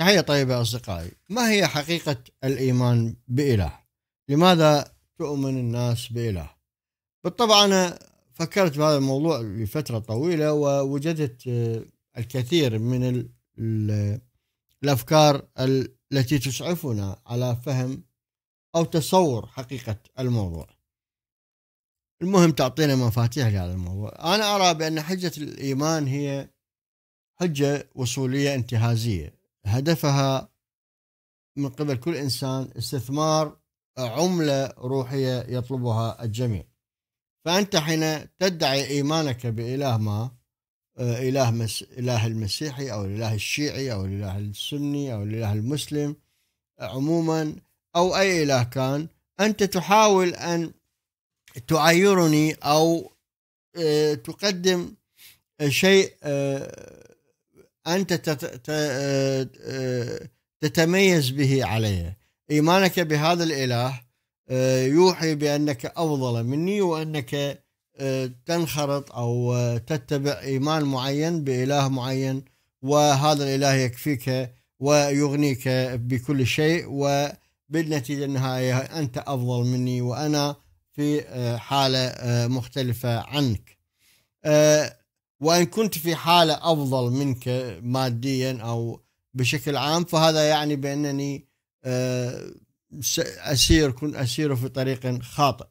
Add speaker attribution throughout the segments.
Speaker 1: تحية طيبة أصدقائي ما هي حقيقة الإيمان بإله لماذا تؤمن الناس بإله بالطبع أنا فكرت بهذا الموضوع لفترة طويلة ووجدت آه، الكثير من الأفكار التي تسعفنا على فهم أو تصور حقيقة الموضوع المهم تعطينا مفاتيح لهذا الموضوع أنا أرى بأن حجة الإيمان هي حجة وصولية انتهازية هدفها من قبل كل انسان استثمار عمله روحيه يطلبها الجميع. فانت حين تدعي ايمانك باله ما آه، اله مس اله المسيحي او الاله الشيعي او الاله السني او الاله المسلم عموما او اي اله كان انت تحاول ان تعايرني او آه، تقدم شيء آه، أنت آه، آه، تتميز به عليها إيمانك بهذا الإله آه، يوحي بأنك أفضل مني وأنك تنخرط أو تتبع إيمان معين بإله معين وهذا الإله يكفيك ويغنيك بكل شيء وبالنتيجة النهائية أنت أفضل مني وأنا في حالة مختلفة عنك وإن كنت في حالة أفضل منك ماديا أو بشكل عام فهذا يعني بأنني آه، أسير كنت أسير في طريق خاطئ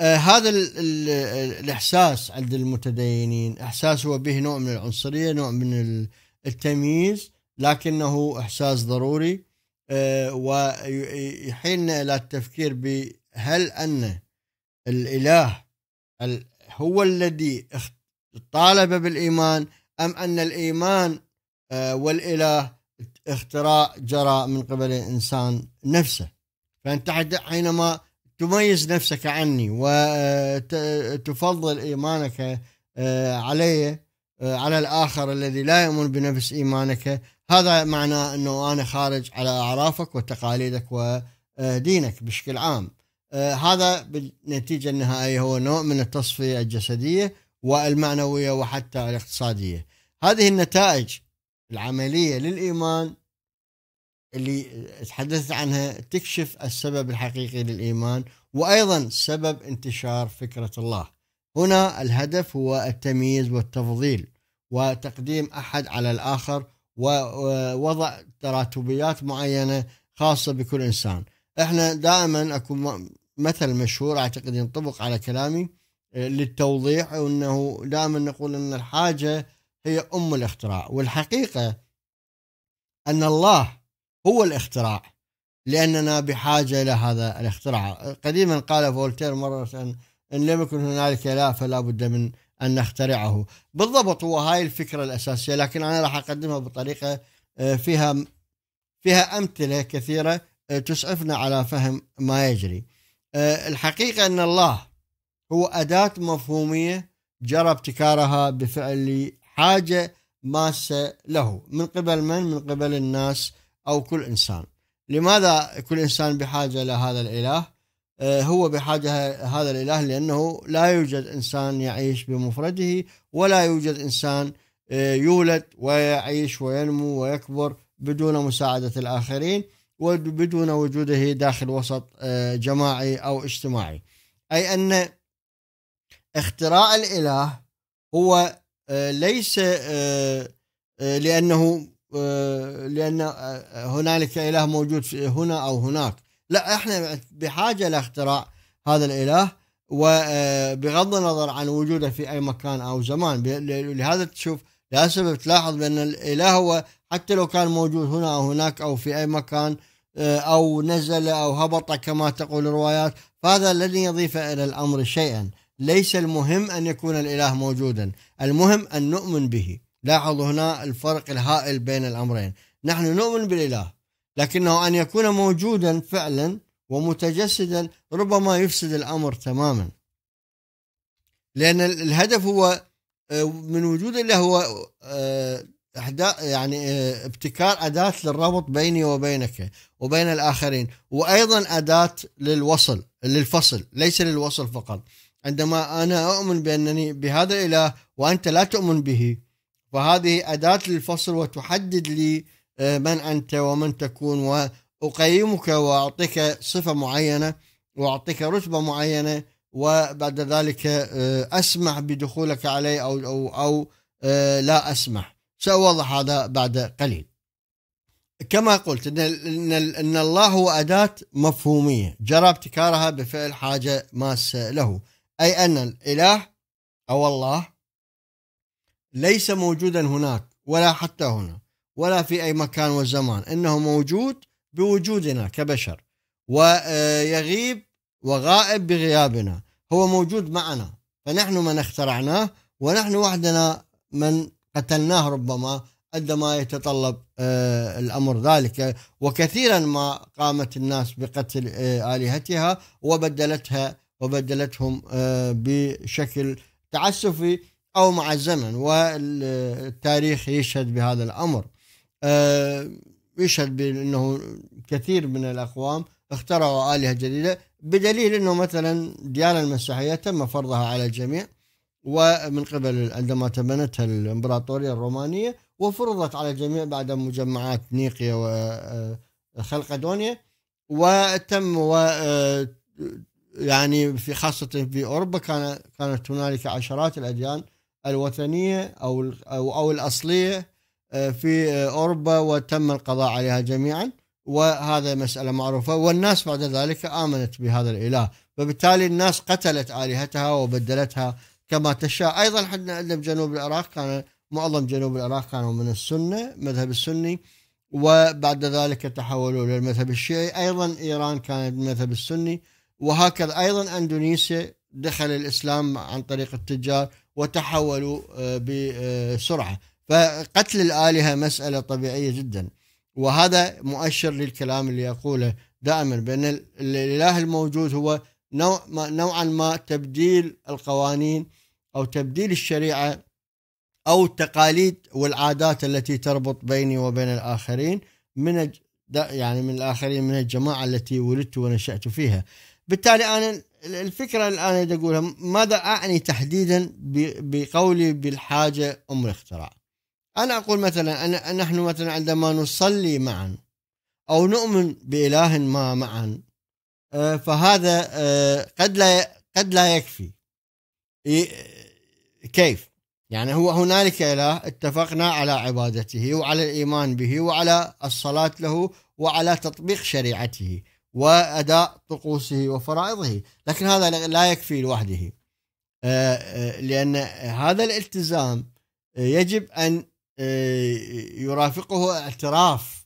Speaker 1: آه، هذا الإحساس عند المتدينين إحساس هو به نوع من العنصرية نوع من التمييز لكنه إحساس ضروري آه، ويحيلنا إلى التفكير بهل أن الإله هو الذي طالب بالإيمان أم أن الإيمان آه، والإله اختراع جرى من قبل الإنسان نفسه فأنت حينما تميز نفسك عني وتفضل آه، إيمانك آه، علي على الآخر الذي لا يؤمن بنفس إيمانك هذا معناه أنه أنا خارج على أعرافك وتقاليدك ودينك بشكل عام آه، هذا بالنتيجة النهائية هو نوع من التصفية الجسدية والمعنوية وحتى الاقتصادية هذه النتائج العملية للإيمان اللي تحدثت عنها تكشف السبب الحقيقي للإيمان وأيضا سبب انتشار فكرة الله هنا الهدف هو التمييز والتفضيل وتقديم أحد على الآخر ووضع تراتبيات معينة خاصة بكل إنسان احنا دائما اكون مثل مشهور اعتقد ينطبق على كلامي آه، للتوضيح انه دائما نقول ان الحاجه هي ام الاختراع والحقيقه ان الله هو الاختراع لاننا بحاجه الى هذا الاختراع قديما قال فولتير مره ان لم يكن هنالك لا فلا بد من ان نخترعه بالضبط هو هاي الفكره الاساسيه لكن انا راح اقدمها بطريقه آه، فيها فيها امثله كثيره آه، تسعفنا على فهم ما يجري آه، الحقيقة أن الله هو أداة مفهومية جرى ابتكارها بفعل حاجة ماسة له من قبل من؟ من قبل الناس أو كل إنسان لماذا كل إنسان بحاجة لهذا الإله؟ آه، هو بحاجة هذا الإله لأنه لا يوجد إنسان يعيش بمفرده ولا يوجد إنسان آه، يولد ويعيش وينمو ويكبر بدون مساعدة الآخرين وبدون وجوده داخل وسط آه، جماعي او اجتماعي اي ان اختراع الاله هو آه، ليس آه، لانه لان هنالك اله موجود هنا او هناك لا احنا بحاجه لاختراع هذا الاله وبغض النظر عن وجوده في اي مكان او زمان لهذا تشوف للأسف بتلاحظ بأن الإله هو حتى لو كان موجود هنا أو هناك أو في أي مكان آه، أو نزل أو هبط كما تقول الروايات فهذا لن يضيف إلى الأمر شيئا ليس المهم أن يكون الإله موجودا المهم أن نؤمن به لاحظوا هنا الفرق الهائل بين الأمرين نحن نؤمن بالإله لكنه أن يكون موجودا فعلا ومتجسدا ربما يفسد الأمر تماما لأن الهدف هو من وجود اللي هو احداث آه، يعني آه، ابتكار اداه للربط بيني وبينك وبين الاخرين وايضا اداه للوصل للفصل ليس للوصل فقط عندما انا اؤمن بانني بهذا الاله وانت لا تؤمن به فهذه اداه للفصل وتحدد لي آه، من انت ومن تكون واقيمك واعطيك صفه معينه واعطيك رتبه معينه وبعد ذلك آه، أسمح بدخولك علي أو أو أو آه، لا أسمح سأوضح هذا بعد قليل كما قلت إن, إن الله هو أداة مفهومية جرى ابتكارها بفعل حاجة ماسة له أي أن الإله أو الله ليس موجودا هناك ولا حتى هنا ولا في أي مكان وزمان إنه موجود بوجودنا كبشر ويغيب وغائب بغيابنا هو موجود معنا فنحن من اخترعناه ونحن وحدنا من قتلناه ربما عندما يتطلب آه، الامر ذلك وكثيرا ما قامت الناس بقتل آه، الهتها وبدلتها وبدلتهم آه، بشكل تعسفي او مع الزمن والتاريخ يشهد بهذا الامر يشهد بانه كثير من الاقوام اخترعوا آلهة جديدة بدليل أنه مثلا ديانة المسيحية تم فرضها على الجميع ومن قبل عندما تبنتها الإمبراطورية الرومانية وفرضت على الجميع بعد مجمعات نيقيا وخلقدونيا آه، وتم و آه، يعني في خاصة في أوروبا كان كانت هنالك عشرات الأديان الوثنية أو أو الأصلية آه، في أوروبا وتم القضاء عليها جميعاً وهذا مسألة معروفة والناس بعد ذلك آمنت بهذا الإله فبالتالي الناس قتلت آلهتها وبدلتها كما تشاء أيضا حدنا عندنا بجنوب العراق كان معظم جنوب العراق كانوا من السنة مذهب السني وبعد ذلك تحولوا إلى المذهب الشيعي أيضا إيران كانت المذهب السني وهكذا أيضا أندونيسيا دخل الإسلام عن طريق التجار وتحولوا آه، بسرعة فقتل الآلهة مسألة طبيعية جداً وهذا مؤشر للكلام اللي يقوله دائما بأن الإله الموجود هو نوع ما نوعا ما تبديل القوانين أو تبديل الشريعة أو التقاليد والعادات التي تربط بيني وبين الآخرين من يعني من الآخرين من الجماعة التي ولدت ونشأت فيها بالتالي أنا الفكرة الآن أقولها ماذا أعني تحديدا بقولي بالحاجة أم الاختراع أنا أقول مثلا أنا نحن مثلا عندما نصلي معا أو نؤمن بإله ما معا آه، فهذا آه، قد لا قد لا يكفي كيف يعني هو هنالك إله اتفقنا على عبادته وعلى الإيمان به وعلى الصلاة له وعلى تطبيق شريعته وأداء طقوسه وفرائضه لكن هذا لا يكفي لوحده آه، لأن هذا الالتزام يجب أن آه، يرافقه اعتراف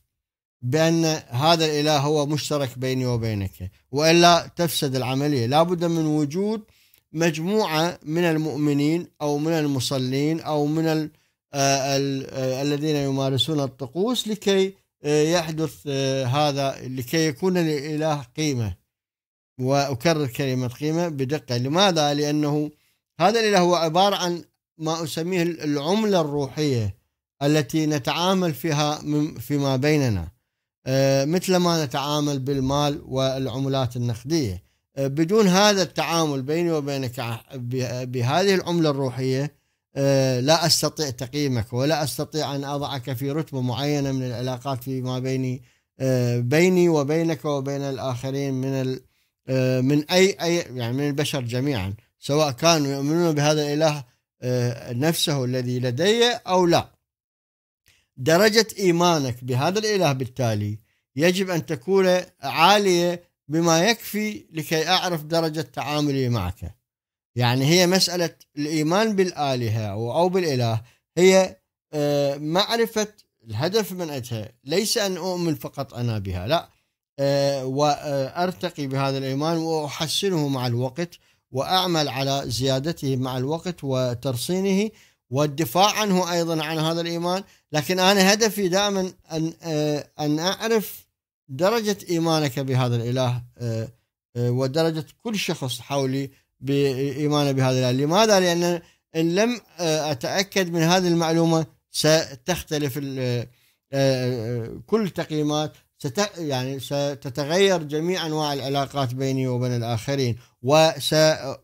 Speaker 1: بأن هذا الإله هو مشترك بيني وبينك وإلا تفسد العملية لابد من وجود مجموعة من المؤمنين أو من المصلين أو من الـ آه، الـ آه، الذين يمارسون الطقوس لكي يحدث هذا لكي يكون للإله قيمة وأكرر كلمة قيمة بدقة لماذا؟ لأنه هذا الإله هو عبارة عن ما أسميه العملة الروحية التي نتعامل فيها فيما بيننا آه، مثل ما نتعامل بالمال والعملات النقديه آه، بدون هذا التعامل بيني وبينك بهذه العمله الروحيه آه، لا استطيع تقييمك ولا استطيع ان اضعك في رتبه معينه من العلاقات فيما بيني بيني وبينك وبين الاخرين من من اي اي يعني من البشر جميعا سواء كانوا يؤمنون بهذا الاله نفسه الذي لدي او لا. درجة إيمانك بهذا الإله بالتالي يجب أن تكون عالية بما يكفي لكي أعرف درجة تعاملي معك يعني هي مسألة الإيمان بالآلهة أو بالإله هي آه، معرفة الهدف من أجلها ليس أن أؤمن فقط أنا بها لا آه، وأرتقي آه، بهذا الإيمان وأحسنه مع الوقت وأعمل على زيادته مع الوقت وترصينه والدفاع عنه ايضا عن هذا الايمان لكن انا هدفي دائما ان آه، ان اعرف درجه ايمانك بهذا الاله آه، آه، ودرجه كل شخص حولي بايمانه بهذا الاله لماذا لان ان لم اتاكد من هذه المعلومه ستختلف كل تقييمات ست يعني ستتغير جميع انواع العلاقات بيني وبين الاخرين وسأتابع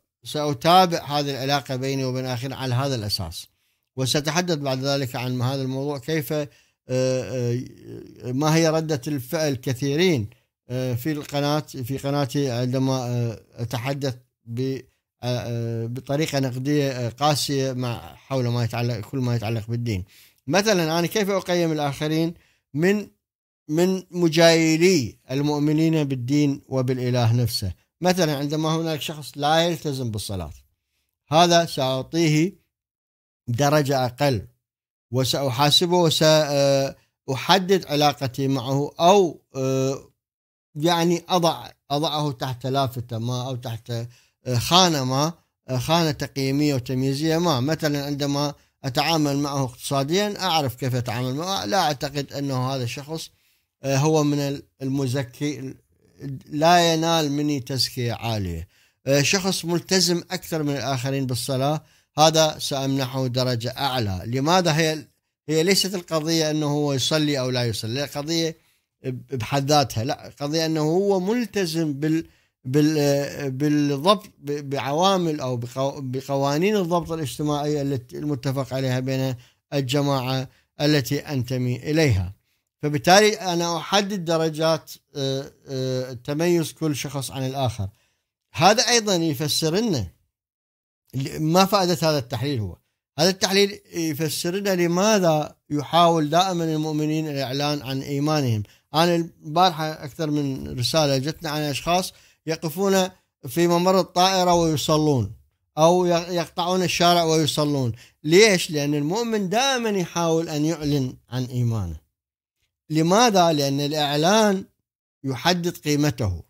Speaker 1: هذه العلاقة بيني وبين الاخرين على هذا الأساس وسأتحدث بعد ذلك عن هذا الموضوع كيف آه، آه، ما هي ردة الفعل كثيرين آه، في القناة في قناتي عندما أتحدث بطريقة نقدية قاسية مع حول ما يتعلق كل ما يتعلق بالدين مثلا أنا كيف أقيم الآخرين من من مجايلي المؤمنين بالدين وبالإله نفسه مثلا عندما هناك شخص لا يلتزم بالصلاة هذا سأعطيه درجة أقل وسأحاسبه وسأحدد علاقتي معه أو يعني أضع أضعه تحت لافتة ما أو تحت خانة ما خانة تقييمية وتمييزية ما مثلا عندما أتعامل معه اقتصاديا أعرف كيف أتعامل معه لا أعتقد أنه هذا الشخص هو من المزكي لا ينال مني تزكية عالية شخص ملتزم أكثر من الآخرين بالصلاة هذا سامنحه درجه اعلى لماذا هي هي ليست القضيه انه هو يصلي او لا يصلي القضيه بحد ذاتها لا القضيه انه هو ملتزم بال بال بالضبط بعوامل او بقوانين الضبط الاجتماعي التي المتفق عليها بين الجماعه التي انتمي اليها فبالتالي انا احدد درجات آه، آه، تميز كل شخص عن الاخر هذا ايضا يفسر لنا ما فائده هذا التحليل هو هذا التحليل يفسر لنا لماذا يحاول دائما المؤمنين الاعلان عن ايمانهم انا البارحه اكثر من رساله جتنا عن اشخاص يقفون في ممر الطائره ويصلون او يقطعون الشارع ويصلون ليش لان المؤمن دائما يحاول ان يعلن عن ايمانه لماذا لان الاعلان يحدد قيمته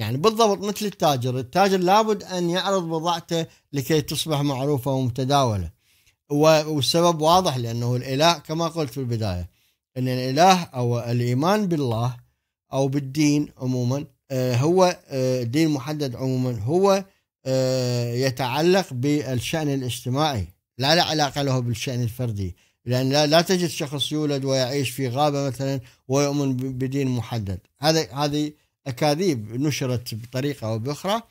Speaker 1: يعني بالضبط مثل التاجر التاجر لابد أن يعرض بضاعته لكي تصبح معروفة ومتداولة والسبب واضح لأنه الإله كما قلت في البداية أن الإله أو الإيمان بالله أو بالدين عموما آه، هو آه، دين محدد عموما هو آه، يتعلق بالشأن الاجتماعي لا, لا علاقة له بالشأن الفردي لأن لا, لا تجد شخص يولد ويعيش في غابة مثلا ويؤمن بدين محدد هذا هذه اكاذيب نشرت بطريقه او باخرى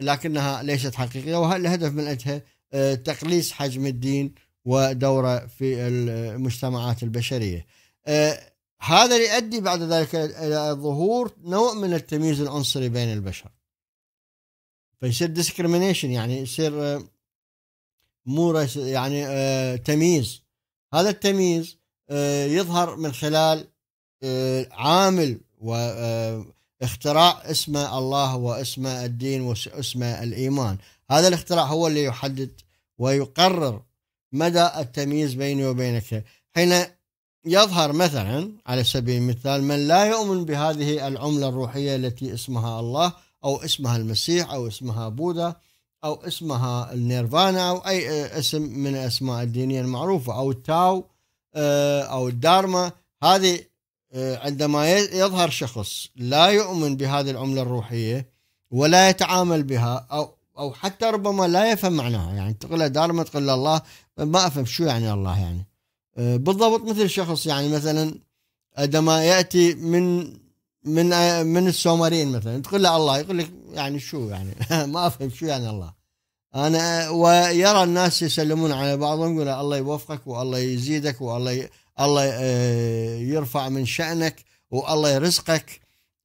Speaker 1: لكنها ليست حقيقيه والهدف من اجلها آه، تقليص حجم الدين ودوره في المجتمعات البشريه. آه، هذا يؤدي بعد ذلك الى ظهور نوع من التمييز العنصري بين البشر. فيصير ديسكريميشن يعني يصير آه، مو يعني تمييز. هذا التمييز يظهر من خلال عامل و اختراع اسم الله واسم الدين واسم الإيمان هذا الاختراع هو اللي يحدد ويقرر مدى التمييز بيني وبينك حين يظهر مثلا على سبيل المثال من لا يؤمن بهذه العملة الروحية التي اسمها الله أو اسمها المسيح أو اسمها بوذا أو اسمها النيرفانا أو أي اسم من الأسماء الدينية المعروفة أو التاو آه، أو الدارما هذه آه، عندما يظهر شخص لا يؤمن بهذه العملة الروحية ولا يتعامل بها أو أو حتى ربما لا يفهم معناها يعني تقول له دار ما تقول له الله ما أفهم شو يعني الله يعني آه، بالضبط مثل شخص يعني مثلا عندما يأتي من من من السومريين مثلا تقول له الله يقول لك يعني شو يعني ما أفهم شو يعني الله أنا ويرى الناس يسلمون على بعضهم يقول الله يوفقك والله يزيدك والله ي... الله آه، يرفع من شأنك والله يرزقك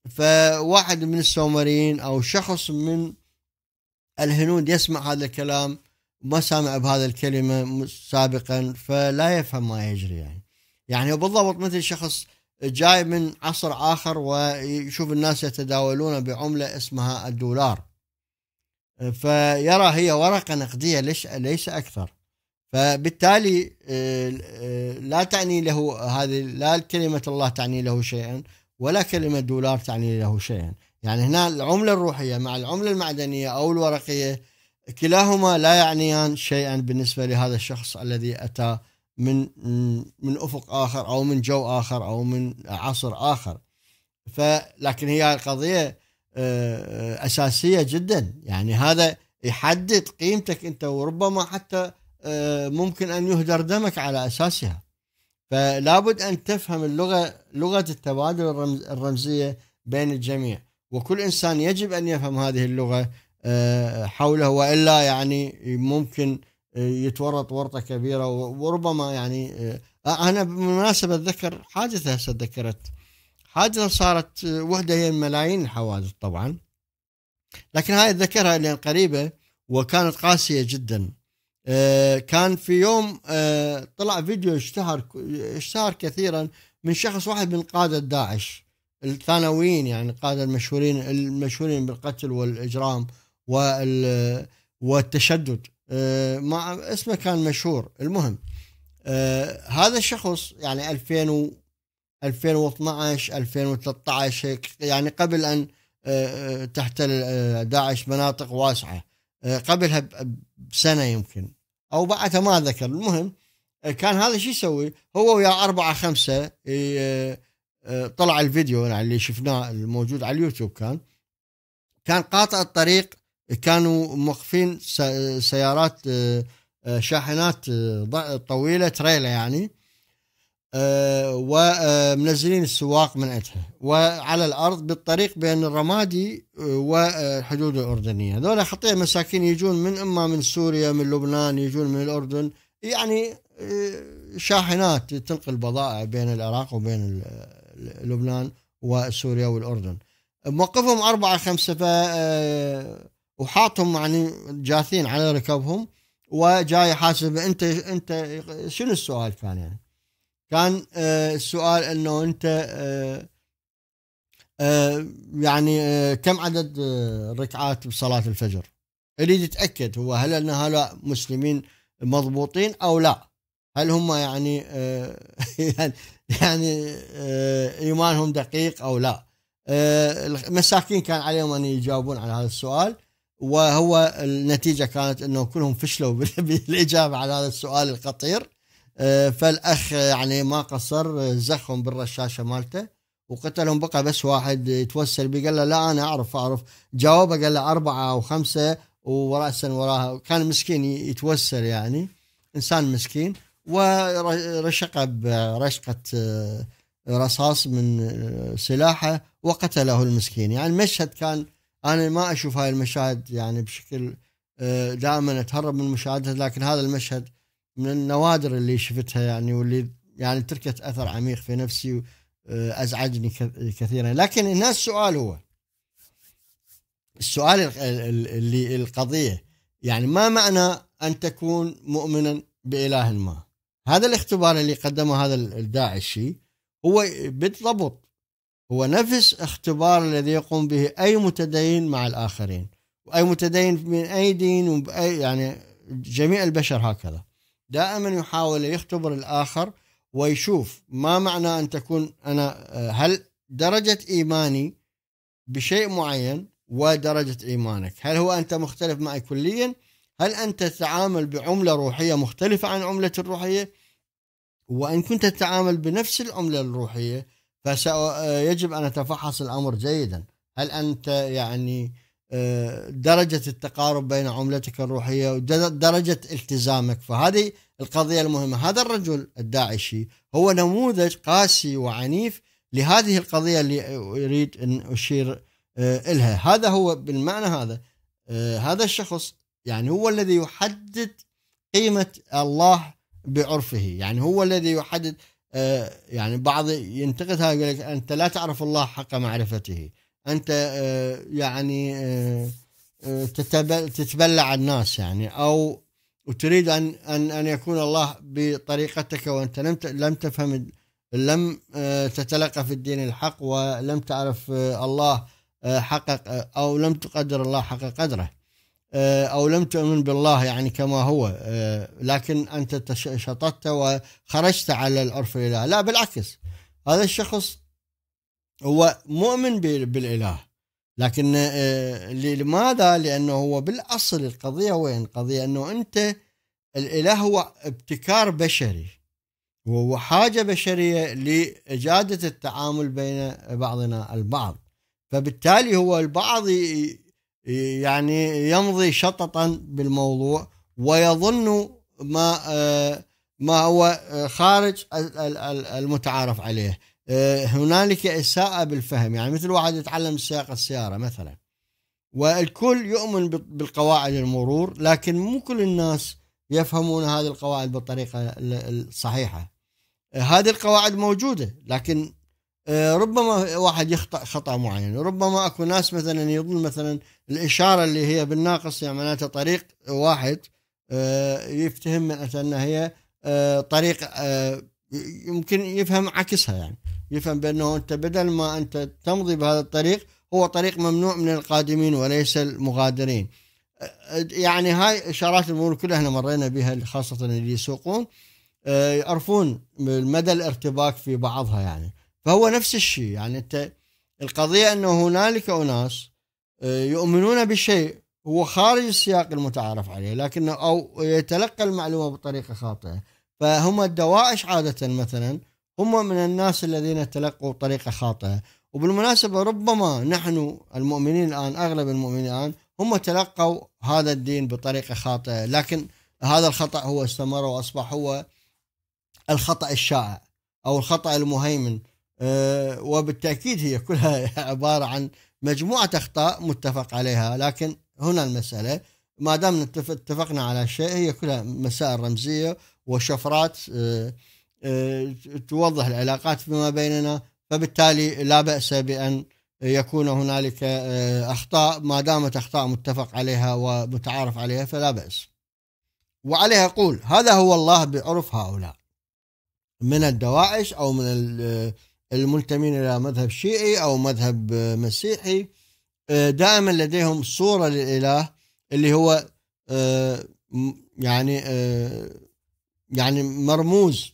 Speaker 1: فواحد من السومريين أو شخص من الهنود يسمع هذا الكلام ما سامع بهذا الكلمة سابقا فلا يفهم ما يجري يعني يعني بالضبط مثل شخص جاي من عصر آخر ويشوف الناس يتداولون بعملة اسمها الدولار فيرى هي ورقة نقدية ليش ليس أكثر فبالتالي آه، لا تعني له هذه لا كلمة الله تعني له شيئا ولا كلمة دولار تعني له شيئا يعني هنا العملة الروحية مع العملة المعدنية أو الورقية كلاهما لا يعنيان شيئا بالنسبة لهذا الشخص الذي أتى من من أفق آخر أو من جو آخر أو من عصر آخر لكن هي القضية آه، أساسية جدا يعني هذا يحدد قيمتك أنت وربما حتى آه، ممكن أن يهدر دمك على أساسها فلا بد أن تفهم اللغة لغة التبادل الرمزية بين الجميع وكل إنسان يجب أن يفهم هذه اللغة آه، حوله وإلا يعني ممكن آه، يتورط ورطة كبيرة وربما يعني أنا بالمناسبة أتذكر حادثة هسه تذكرت حادثة صارت وحدة هي ملايين الحوادث طبعا لكن هاي أتذكرها لأن قريبة وكانت قاسية جدا آه، كان في يوم آه، طلع فيديو اشتهر اشتهر كثيرا من شخص واحد من قاده داعش الثانويين يعني القاده المشهورين المشهورين بالقتل والاجرام والتشدد آه، مع اسمه كان مشهور المهم هذا الشخص يعني 2000 و 2012 2013 يعني قبل ان تحتل داعش مناطق واسعه آه، قبلها بسنه يمكن او بعدها ما أذكر المهم آه، كان هذا شو يسوي هو ويا أربعة خمسة آه، طلع الفيديو اللي شفناه الموجود على اليوتيوب كان كان قاطع الطريق كانوا موقفين سيارات شاحنات طويلة تريلا يعني ومنزلين آه، السواق من عندها وعلى الأرض بالطريق بين الرمادي آه، والحدود آه، الأردنية هذول خطية مساكين يجون من إما من سوريا من لبنان يجون من الأردن يعني شاحنات تنقل بضائع بين العراق وبين لبنان وسوريا والأردن موقفهم أربعة خمسة وحاطهم يعني جاثين على ركبهم وجاي حاسب انت انت شنو السؤال كان يعني؟ كان آه، السؤال انه انت آه، آه، يعني كم عدد ركعات بصلاه الفجر؟ يريد يتاكد هو هل ان هؤلاء مسلمين مضبوطين او لا؟ هل هم يعني يعني ايمانهم دقيق او لا؟ المساكين كان عليهم ان يجاوبون على هذا السؤال وهو النتيجه كانت انه كلهم فشلوا بالاجابه على هذا السؤال الخطير آه، فالاخ يعني ما قصر زخهم بالرشاشه مالته وقتلهم بقى بس واحد يتوسل بي قال له لا انا اعرف اعرف جاوبه قال له اربعه او خمسه وراسا وراها كان مسكين يتوسل يعني انسان مسكين ورشقه برشقه آه، رصاص من آه، سلاحه وقتله المسكين يعني المشهد كان انا ما اشوف هاي المشاهد يعني بشكل دائما اتهرب من مشاهدتها لكن هذا المشهد من النوادر اللي شفتها يعني واللي يعني تركت اثر عميق في نفسي آه، ازعجني كثيرا لكن هنا السؤال هو السؤال اللي القضيه يعني ما معنى ان تكون مؤمنا باله ما هذا الاختبار اللي قدمه هذا الداعشي هو بالضبط هو نفس اختبار الذي يقوم به اي متدين مع الاخرين واي متدين من اي دين وبأي يعني جميع البشر هكذا دائما يحاول يختبر الآخر ويشوف ما معنى أن تكون أنا آه، هل درجة إيماني بشيء معين ودرجة إيمانك هل هو أنت مختلف معي كليا هل أنت تتعامل بعملة روحية مختلفة عن عملة الروحية وإن كنت تتعامل بنفس العملة الروحية فيجب آه، أن أتفحص الأمر جيدا هل أنت يعني درجة التقارب بين عملتك الروحية ودرجة التزامك فهذه القضية المهمة هذا الرجل الداعشي هو نموذج قاسي وعنيف لهذه القضية اللي أريد أن أشير آه، إلها هذا هو بالمعنى هذا آه، هذا الشخص يعني هو الذي يحدد قيمة الله بعرفه يعني هو الذي يحدد آه، يعني بعض ينتقدها يقول لك أنت لا تعرف الله حق معرفته انت آه، يعني آه، آه، تتبلع الناس يعني او وتريد ان ان ان يكون الله بطريقتك وانت لم لم تفهم لم تتلقى في الدين الحق ولم تعرف الله حقق او لم تقدر الله حق قدره او لم تؤمن بالله يعني كما هو لكن انت شططت وخرجت على العرف الالهي لا بالعكس هذا الشخص هو مؤمن بالاله لكن آه، لماذا؟ لانه هو بالاصل القضيه وين؟ القضيه انه انت الاله هو ابتكار بشري وهو حاجه بشريه لاجاده التعامل بين بعضنا البعض فبالتالي هو البعض يعني يمضي شططا بالموضوع ويظن ما آه، ما هو آه، خارج المتعارف عليه آه، هنالك إساءة بالفهم يعني مثل واحد يتعلم سياقة السيارة مثلا والكل يؤمن بالقواعد المرور لكن مو كل الناس يفهمون هذه القواعد بالطريقة الصحيحة آه، هذه القواعد موجودة لكن آه، ربما واحد يخطأ خطأ معين ربما أكو ناس مثلا يظن مثلا الإشارة اللي هي بالناقص يعني معناتها طريق واحد يفتهم أنها هي طريق يمكن يفهم عكسها يعني يفهم بأنه أنت بدل ما أنت تمضي بهذا الطريق هو طريق ممنوع من القادمين وليس المغادرين يعني هاي إشارات الأمور كلها احنا مرينا بها خاصة اللي يسوقون آه، يعرفون مدى الارتباك في بعضها يعني فهو نفس الشيء يعني أنت القضية أنه هنالك أناس آه، يؤمنون بشيء هو خارج السياق المتعارف عليه لكنه أو يتلقى المعلومة بطريقة خاطئة فهم الدوائش عادة مثلا هم من الناس الذين تلقوا طريقة خاطئة وبالمناسبة ربما نحن المؤمنين الآن أغلب المؤمنين الآن هم تلقوا هذا الدين بطريقة خاطئة لكن هذا الخطأ هو استمر وأصبح هو الخطأ الشائع أو الخطأ المهيمن آه، وبالتأكيد هي كلها عبارة عن مجموعة أخطاء متفق عليها لكن هنا المسألة ما دام اتفقنا على شيء هي كلها مسائل رمزية وشفرات أه آه، توضح العلاقات فيما بيننا فبالتالي لا بأس بأن يكون هنالك آه، أخطاء ما دامت أخطاء متفق عليها ومتعارف عليها فلا بأس وعليها قول هذا هو الله بعرف هؤلاء من الدواعش أو من آه، المنتمين إلى مذهب شيعي أو مذهب مسيحي دائما لديهم صورة للإله اللي هو يعني يعني مرموز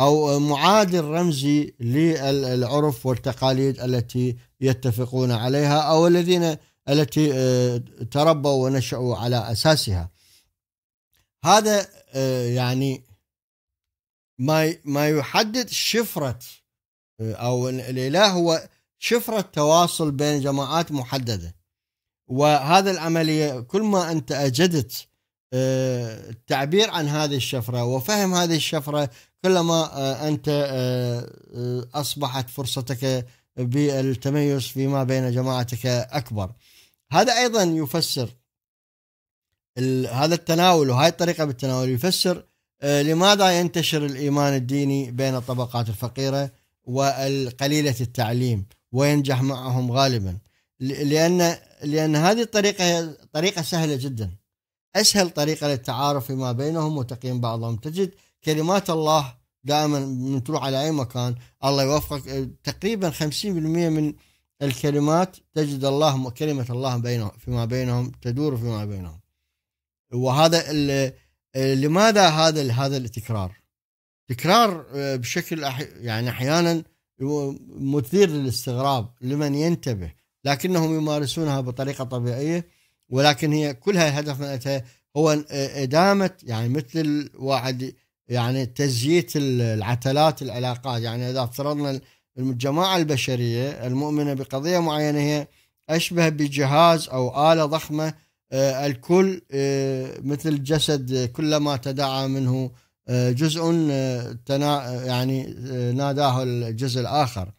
Speaker 1: أو معادل رمزي للعرف والتقاليد التي يتفقون عليها أو الذين التي آه، تربوا ونشأوا على أساسها هذا آه، يعني ما ما يحدد شفرة آه، أو الإله هو شفرة تواصل بين جماعات محددة وهذا العملية كل ما أنت أجدت آه، التعبير عن هذه الشفرة وفهم هذه الشفرة كلما آه، أنت آه، أصبحت فرصتك بالتميز فيما بين جماعتك أكبر هذا أيضا يفسر هذا التناول وهذه الطريقة بالتناول يفسر لماذا ينتشر الإيمان الديني بين الطبقات الفقيرة والقليلة التعليم وينجح معهم غالبا لأن لأن هذه الطريقة طريقة سهلة جدا أسهل طريقة للتعارف فيما بينهم وتقييم بعضهم تجد كلمات الله دائما من تروح على أي مكان الله يوفقك تقريبا 50% من الكلمات تجد الله كلمة الله بينهم فيما بينهم تدور فيما بينهم وهذا لماذا هذا هذا التكرار؟ تكرار آه، بشكل يعني احيانا مثير للاستغراب لمن ينتبه لكنهم يمارسونها بطريقه طبيعيه ولكن هي كلها هدف منها هو إدامة يعني مثل واحد يعني تزييت العتلات العلاقات يعني إذا افترضنا الجماعة البشرية المؤمنة بقضية معينة هي أشبه بجهاز أو آلة ضخمة آه، الكل آه، مثل جسد آه، كلما تداعى منه جزء تنا يعني ناداه الجزء الآخر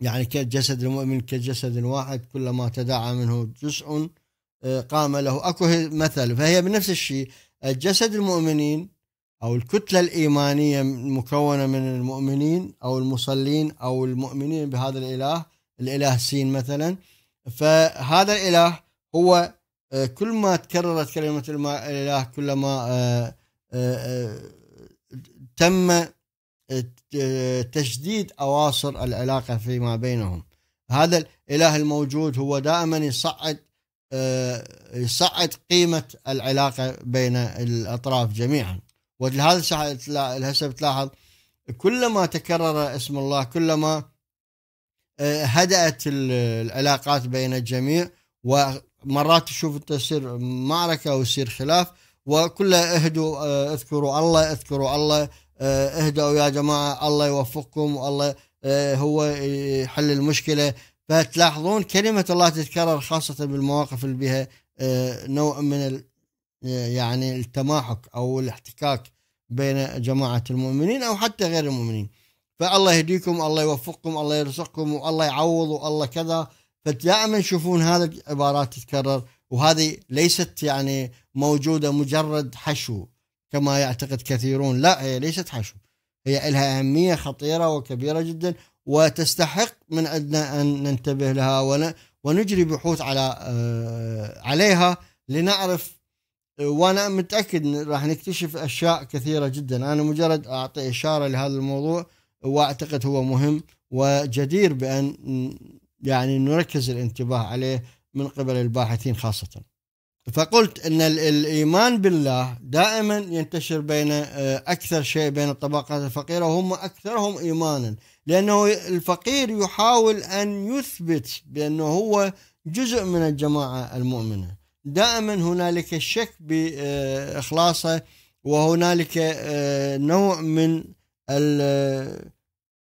Speaker 1: يعني كجسد المؤمن كجسد واحد كلما تداعى منه جزء آه، قام له اكو مثل فهي بنفس الشيء الجسد المؤمنين او الكتله الايمانيه المكونه من المؤمنين او المصلين او المؤمنين بهذا الاله الاله سين مثلا فهذا الاله هو آه، كل ما تكررت كلمه الاله كلما آه، تم تشديد اواصر العلاقه فيما بينهم هذا الاله الموجود هو دائما يصعد آه، يصعد قيمة العلاقة بين الأطراف جميعا ولهذا الهسه تلاحظ كلما تكرر اسم الله كلما آه، هدأت العلاقات بين الجميع ومرات تشوف تصير معركة ويصير خلاف وكلها اهدوا آه، اذكروا الله اذكروا الله اهدوا يا جماعة الله يوفقكم الله هو يحل المشكلة فتلاحظون كلمة الله تتكرر خاصة بالمواقف اللي بها آه، نوع من آه، يعني التماحك أو الاحتكاك بين جماعة المؤمنين أو حتى غير المؤمنين فالله يهديكم الله يوفقكم الله يرزقكم والله يعوض والله كذا فدائما تشوفون هذه العبارات تتكرر وهذه ليست يعني موجودة مجرد حشو كما يعتقد كثيرون لا هي ليست حشو هي لها أهمية خطيرة وكبيرة جدا وتستحق من عندنا أن ننتبه لها ونجري بحوث على آه، عليها لنعرف آه، وانا متاكد راح نكتشف اشياء كثيره جدا انا مجرد اعطي اشاره لهذا الموضوع واعتقد هو مهم وجدير بان يعني نركز الانتباه عليه من قبل الباحثين خاصه فقلت ان الايمان بالله دائما ينتشر بين آه، اكثر شيء بين الطبقات الفقيره وهم اكثرهم ايمانا لانه الفقير يحاول ان يثبت بانه هو جزء من الجماعه المؤمنه دائما هنالك الشك باخلاصه آه، وهنالك آه، نوع من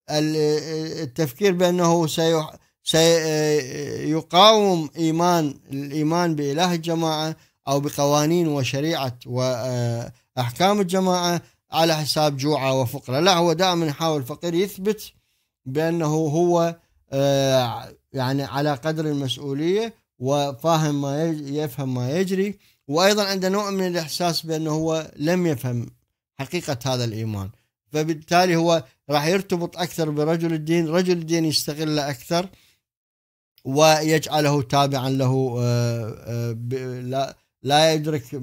Speaker 1: التفكير بانه سيح سيقاوم إيمان الإيمان بإله الجماعة أو بقوانين وشريعة وأحكام الجماعة على حساب جوعة وفقرة لا هو دائما يحاول فقير يثبت بأنه هو آه، يعني على قدر المسؤولية وفاهم ما يفهم ما يجري وأيضا عنده نوع من الإحساس بأنه هو لم يفهم حقيقة هذا الإيمان فبالتالي هو راح يرتبط أكثر برجل الدين رجل الدين يستغله أكثر ويجعله تابعا له آه، آه، لا لا يدرك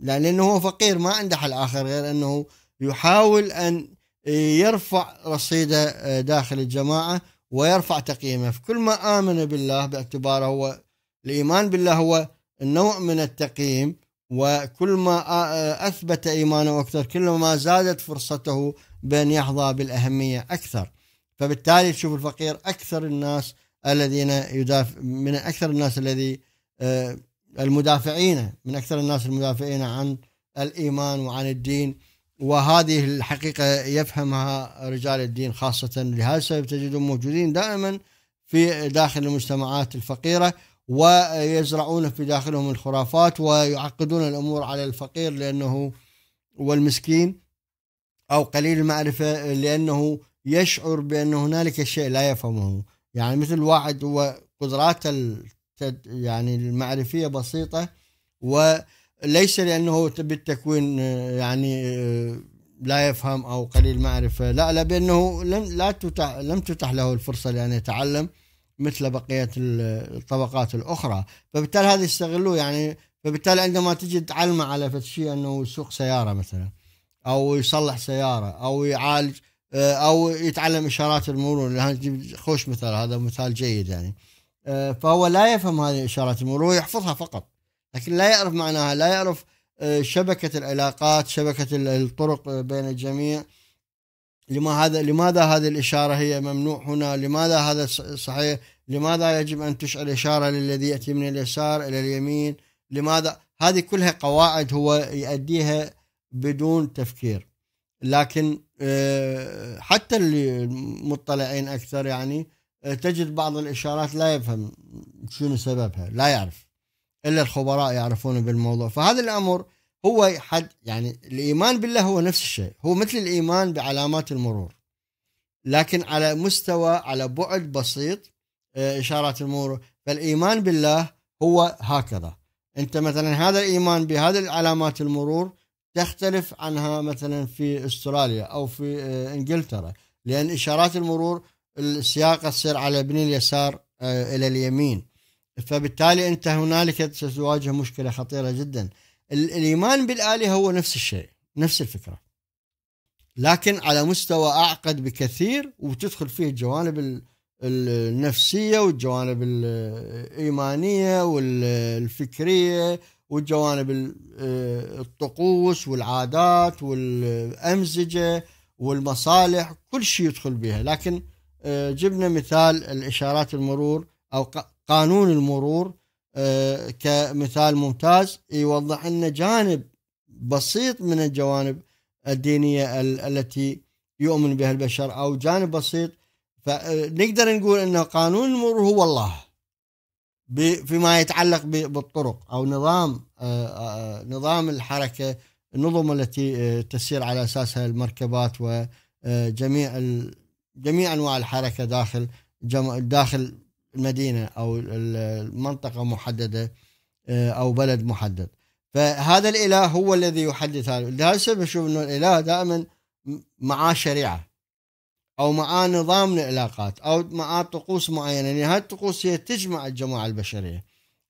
Speaker 1: لانه هو فقير ما عنده حل اخر غير انه يحاول ان يرفع رصيده آه، داخل الجماعه ويرفع تقييمه فكل ما امن بالله باعتباره هو الايمان بالله هو نوع من التقييم وكل ما اثبت ايمانه اكثر كل ما زادت فرصته بان يحظى بالاهميه اكثر فبالتالي تشوف الفقير اكثر الناس الذين يدافع من اكثر الناس الذي آه، المدافعين من اكثر الناس المدافعين عن الايمان وعن الدين وهذه الحقيقه يفهمها رجال الدين خاصه لهذا السبب تجدهم موجودين دائما في داخل المجتمعات الفقيره ويزرعون في داخلهم الخرافات ويعقدون الامور على الفقير لانه والمسكين او قليل المعرفه لانه يشعر بان هنالك شيء لا يفهمه يعني مثل واحد هو قدراته يعني المعرفيه بسيطه وليس لانه بالتكوين يعني لا يفهم او قليل معرفه لا لا بانه لم لا تتح لم تتح له الفرصه لان يتعلم مثل بقيه الطبقات الاخرى فبالتالي هذا يستغلوه يعني فبالتالي عندما تجي تعلمه على شيء انه يسوق سياره مثلا او يصلح سياره او يعالج آه، او يتعلم اشارات المرور خوش مثال هذا مثال جيد يعني آه، فهو لا يفهم هذه اشارات المرور يحفظها فقط لكن لا يعرف معناها لا يعرف آه، شبكه العلاقات شبكه الطرق بين الجميع لماذا لماذا هذه الاشاره هي ممنوع هنا لماذا هذا صحيح لماذا يجب ان تشعل اشاره للذي ياتي من اليسار الى اليمين لماذا هذه كلها قواعد هو يؤديها بدون تفكير لكن آه، حتى اللي مطلعين اكثر يعني آه، تجد بعض الاشارات لا يفهم شنو سببها لا يعرف الا الخبراء يعرفون بالموضوع فهذا الامر هو حد يعني الايمان بالله هو نفس الشيء هو مثل الايمان بعلامات المرور لكن على مستوى على بعد بسيط آه، اشارات المرور فالايمان بالله هو هكذا انت مثلا هذا الايمان بهذه العلامات المرور تختلف عنها مثلا في استراليا او في آه، انجلترا لان اشارات المرور السياقه تصير على بني اليسار آه، الى اليمين فبالتالي انت هنالك ستواجه مشكله خطيره جدا الايمان بالالهه هو نفس الشيء نفس الفكره لكن على مستوى اعقد بكثير وتدخل فيه الجوانب النفسيه والجوانب الايمانيه آه، والفكريه والجوانب آه، الطقوس والعادات والأمزجة والمصالح كل شيء يدخل بها لكن آه، جبنا مثال الإشارات المرور أو قانون المرور آه، كمثال ممتاز يوضح لنا جانب بسيط من الجوانب الدينية التي يؤمن بها البشر أو جانب بسيط فنقدر نقول أن قانون المرور هو الله فيما يتعلق بالطرق او نظام آه، آه، نظام الحركه النظم التي آه، تسير على اساسها المركبات وجميع جميع انواع الحركه داخل داخل المدينه او المنطقه محدده او بلد محدد فهذا الاله هو الذي يحدث هذا لهذا السبب نشوف انه الاله دائما معاه شريعه او معاه نظام لعلاقات او معاه طقوس معينه يعني هاي الطقوس هي تجمع الجماعه البشريه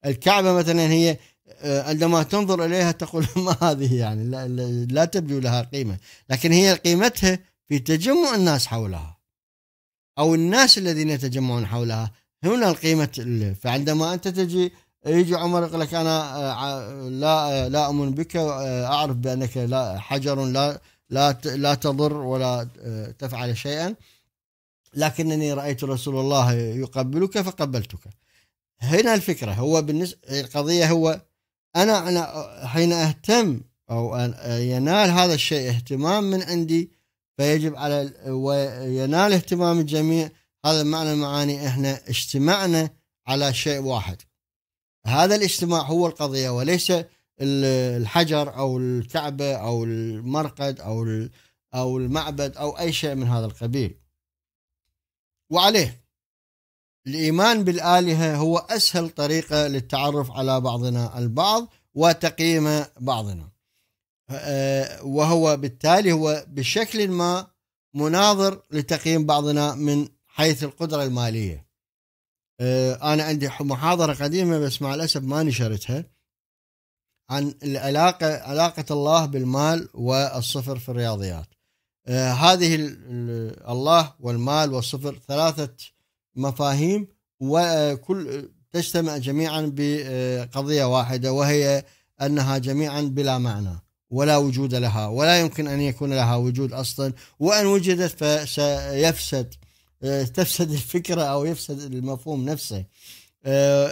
Speaker 1: الكعبه مثلا هي آه، عندما تنظر اليها تقول ما هذه يعني لا, لا تبدو لها قيمه لكن هي قيمتها في تجمع الناس حولها او الناس الذين يتجمعون حولها هنا القيمه فعندما انت تجي يجي عمر يقول لك انا آه، لا آه، لا اؤمن بك اعرف بانك لا حجر لا لا لا تضر ولا آه، تفعل شيئا لكنني رايت رسول الله يقبلك فقبلتك هنا الفكره هو بالنسبه القضيه هو انا انا حين اهتم او ينال هذا الشيء اهتمام من عندي فيجب على وينال اهتمام الجميع هذا معنى معاني احنا اجتمعنا على شيء واحد هذا الاجتماع هو القضيه وليس الحجر او الكعبه او المرقد او او المعبد او اي شيء من هذا القبيل. وعليه الايمان بالالهه هو اسهل طريقه للتعرف على بعضنا البعض وتقييم بعضنا. آه، وهو بالتالي هو بشكل ما مناظر لتقييم بعضنا من حيث القدره الماليه. آه، انا عندي محاضره قديمه بس مع الاسف ما نشرتها. عن العلاقه علاقه الله بالمال والصفر في الرياضيات. آه، هذه الله والمال والصفر ثلاثه مفاهيم وكل تجتمع جميعا بقضيه آه، واحده وهي انها جميعا بلا معنى ولا وجود لها ولا يمكن ان يكون لها وجود اصلا وان وجدت فسيفسد آه، تفسد الفكره او يفسد المفهوم نفسه. آه،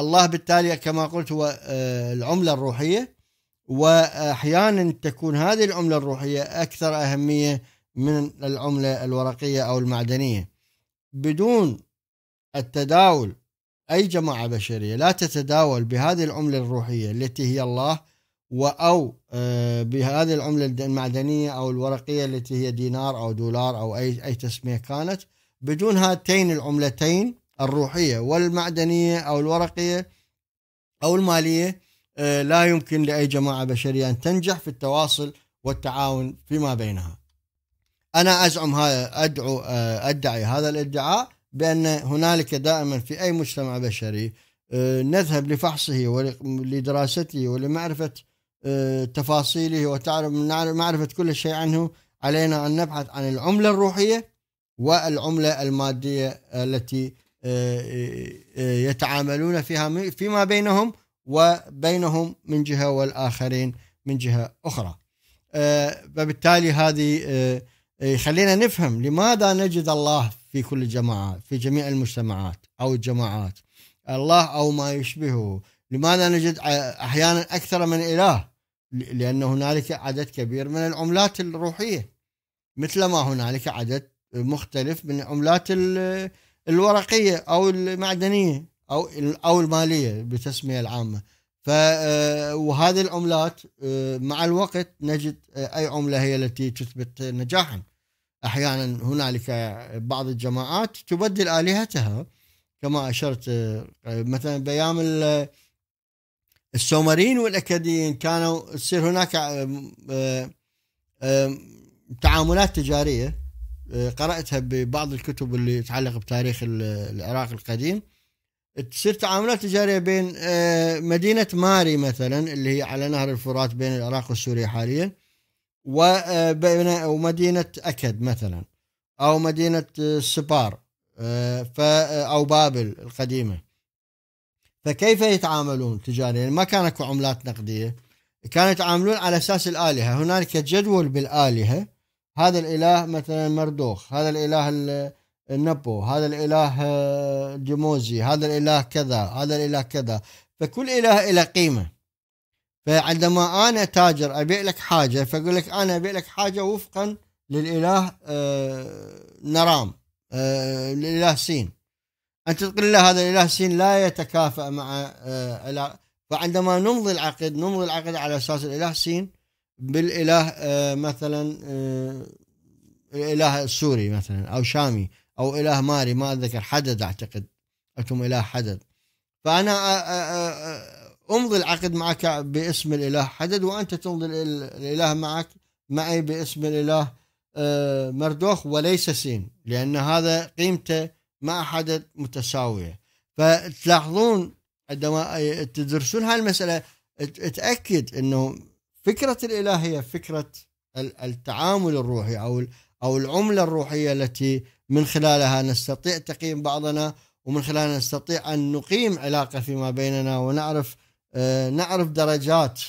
Speaker 1: الله بالتالي كما قلت هو آه، العملة الروحية وأحيانا تكون هذه العملة الروحية أكثر أهمية من العملة الورقية أو المعدنية بدون التداول أي جماعة بشرية لا تتداول بهذه العملة الروحية التي هي الله أو آه، بهذه العملة المعدنية أو الورقية التي هي دينار أو دولار أو أي أي تسمية كانت بدون هاتين العملتين الروحية والمعدنية أو الورقية أو المالية آه، لا يمكن لأي جماعة بشرية أن تنجح في التواصل والتعاون فيما بينها أنا أزعم هذا أدعو آه، أدعي هذا الادعاء بأن هنالك دائما في أي مجتمع بشري آه، نذهب لفحصه ولدراسته ولمعرفة تفاصيله وتعرف معرفة كل شيء عنه علينا أن نبحث عن العملة الروحية والعملة المادية التي آه، آه، يتعاملون فيها فيما بينهم وبينهم من جهه والاخرين من جهه اخرى. آه، فبالتالي هذه خلينا نفهم لماذا نجد الله في كل الجماعات في جميع المجتمعات او الجماعات الله او ما يشبهه لماذا نجد احيانا اكثر من اله لان هنالك عدد كبير من العملات الروحيه مثل ما هنالك عدد مختلف من عملات الورقيه او المعدنيه او او الماليه بالتسميه العامه ف آه، وهذه العملات آه، مع الوقت نجد آه، اي عمله هي التي تثبت نجاحا احيانا هنالك بعض الجماعات تبدل الهتها كما اشرت مثلا بايام السومريين والاكاديين كانوا تصير هناك تعاملات تجاريه آه، قرأتها ببعض الكتب اللي تتعلق بتاريخ العراق القديم تصير تعاملات تجارية بين آه، مدينة ماري مثلا اللي هي على نهر الفرات بين العراق وسوريا حاليا وبين آه، ومدينة أكد مثلا أو مدينة سبار أو بابل القديمة فكيف يتعاملون تجاريا يعني ما كان اكو عملات نقدية كانوا يتعاملون على أساس الآلهة هنالك جدول بالآلهة هذا الاله مثلا مردوخ هذا الاله النبو هذا الاله آه، جموزي هذا الاله كذا هذا الاله كذا فكل اله له قيمه فعندما انا تاجر ابيع لك حاجه فاقول لك انا ابيع لك حاجه وفقا للاله آه، نرام آه، للاله سين انت تقول له هذا الاله سين لا يتكافأ مع فعندما نمضي العقد نمضي العقد على اساس الاله سين بالاله آه، مثلا آه، الاله السوري مثلا او شامي او اله ماري ما اتذكر حدد اعتقد اكم اله حدد فانا آه، امضي العقد معك باسم الاله حدد وانت تمضي الاله معك معي باسم الاله مردوخ وليس سين لان هذا قيمته مع حدد متساويه فتلاحظون عندما تدرسون هاي المساله تاكد انه فكرة الإلهية فكرة التعامل الروحي أو أو العملة الروحية التي من خلالها نستطيع تقييم بعضنا ومن خلالها نستطيع أن نقيم علاقة فيما بيننا ونعرف آه، نعرف درجات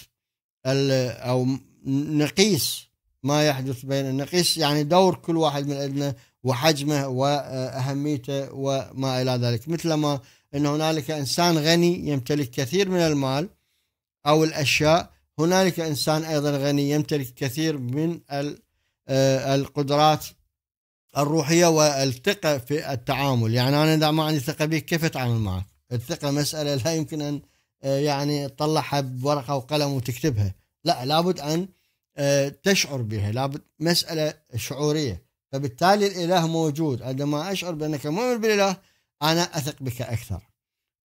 Speaker 1: أو نقيس ما يحدث بين نقيس يعني دور كل واحد من عندنا وحجمه وأهميته وما إلى ذلك مثلما أن هنالك إنسان غني يمتلك كثير من المال أو الأشياء هنالك انسان ايضا غني يمتلك كثير من آه، القدرات الروحيه والثقه في التعامل، يعني انا اذا ما عندي ثقه بك كيف اتعامل معك؟ الثقه مساله لا يمكن ان آه، يعني تطلعها بورقه وقلم وتكتبها، لا لابد ان آه، تشعر بها، لابد مساله شعوريه، فبالتالي الاله موجود، عندما اشعر بانك مؤمن بالاله انا اثق بك اكثر.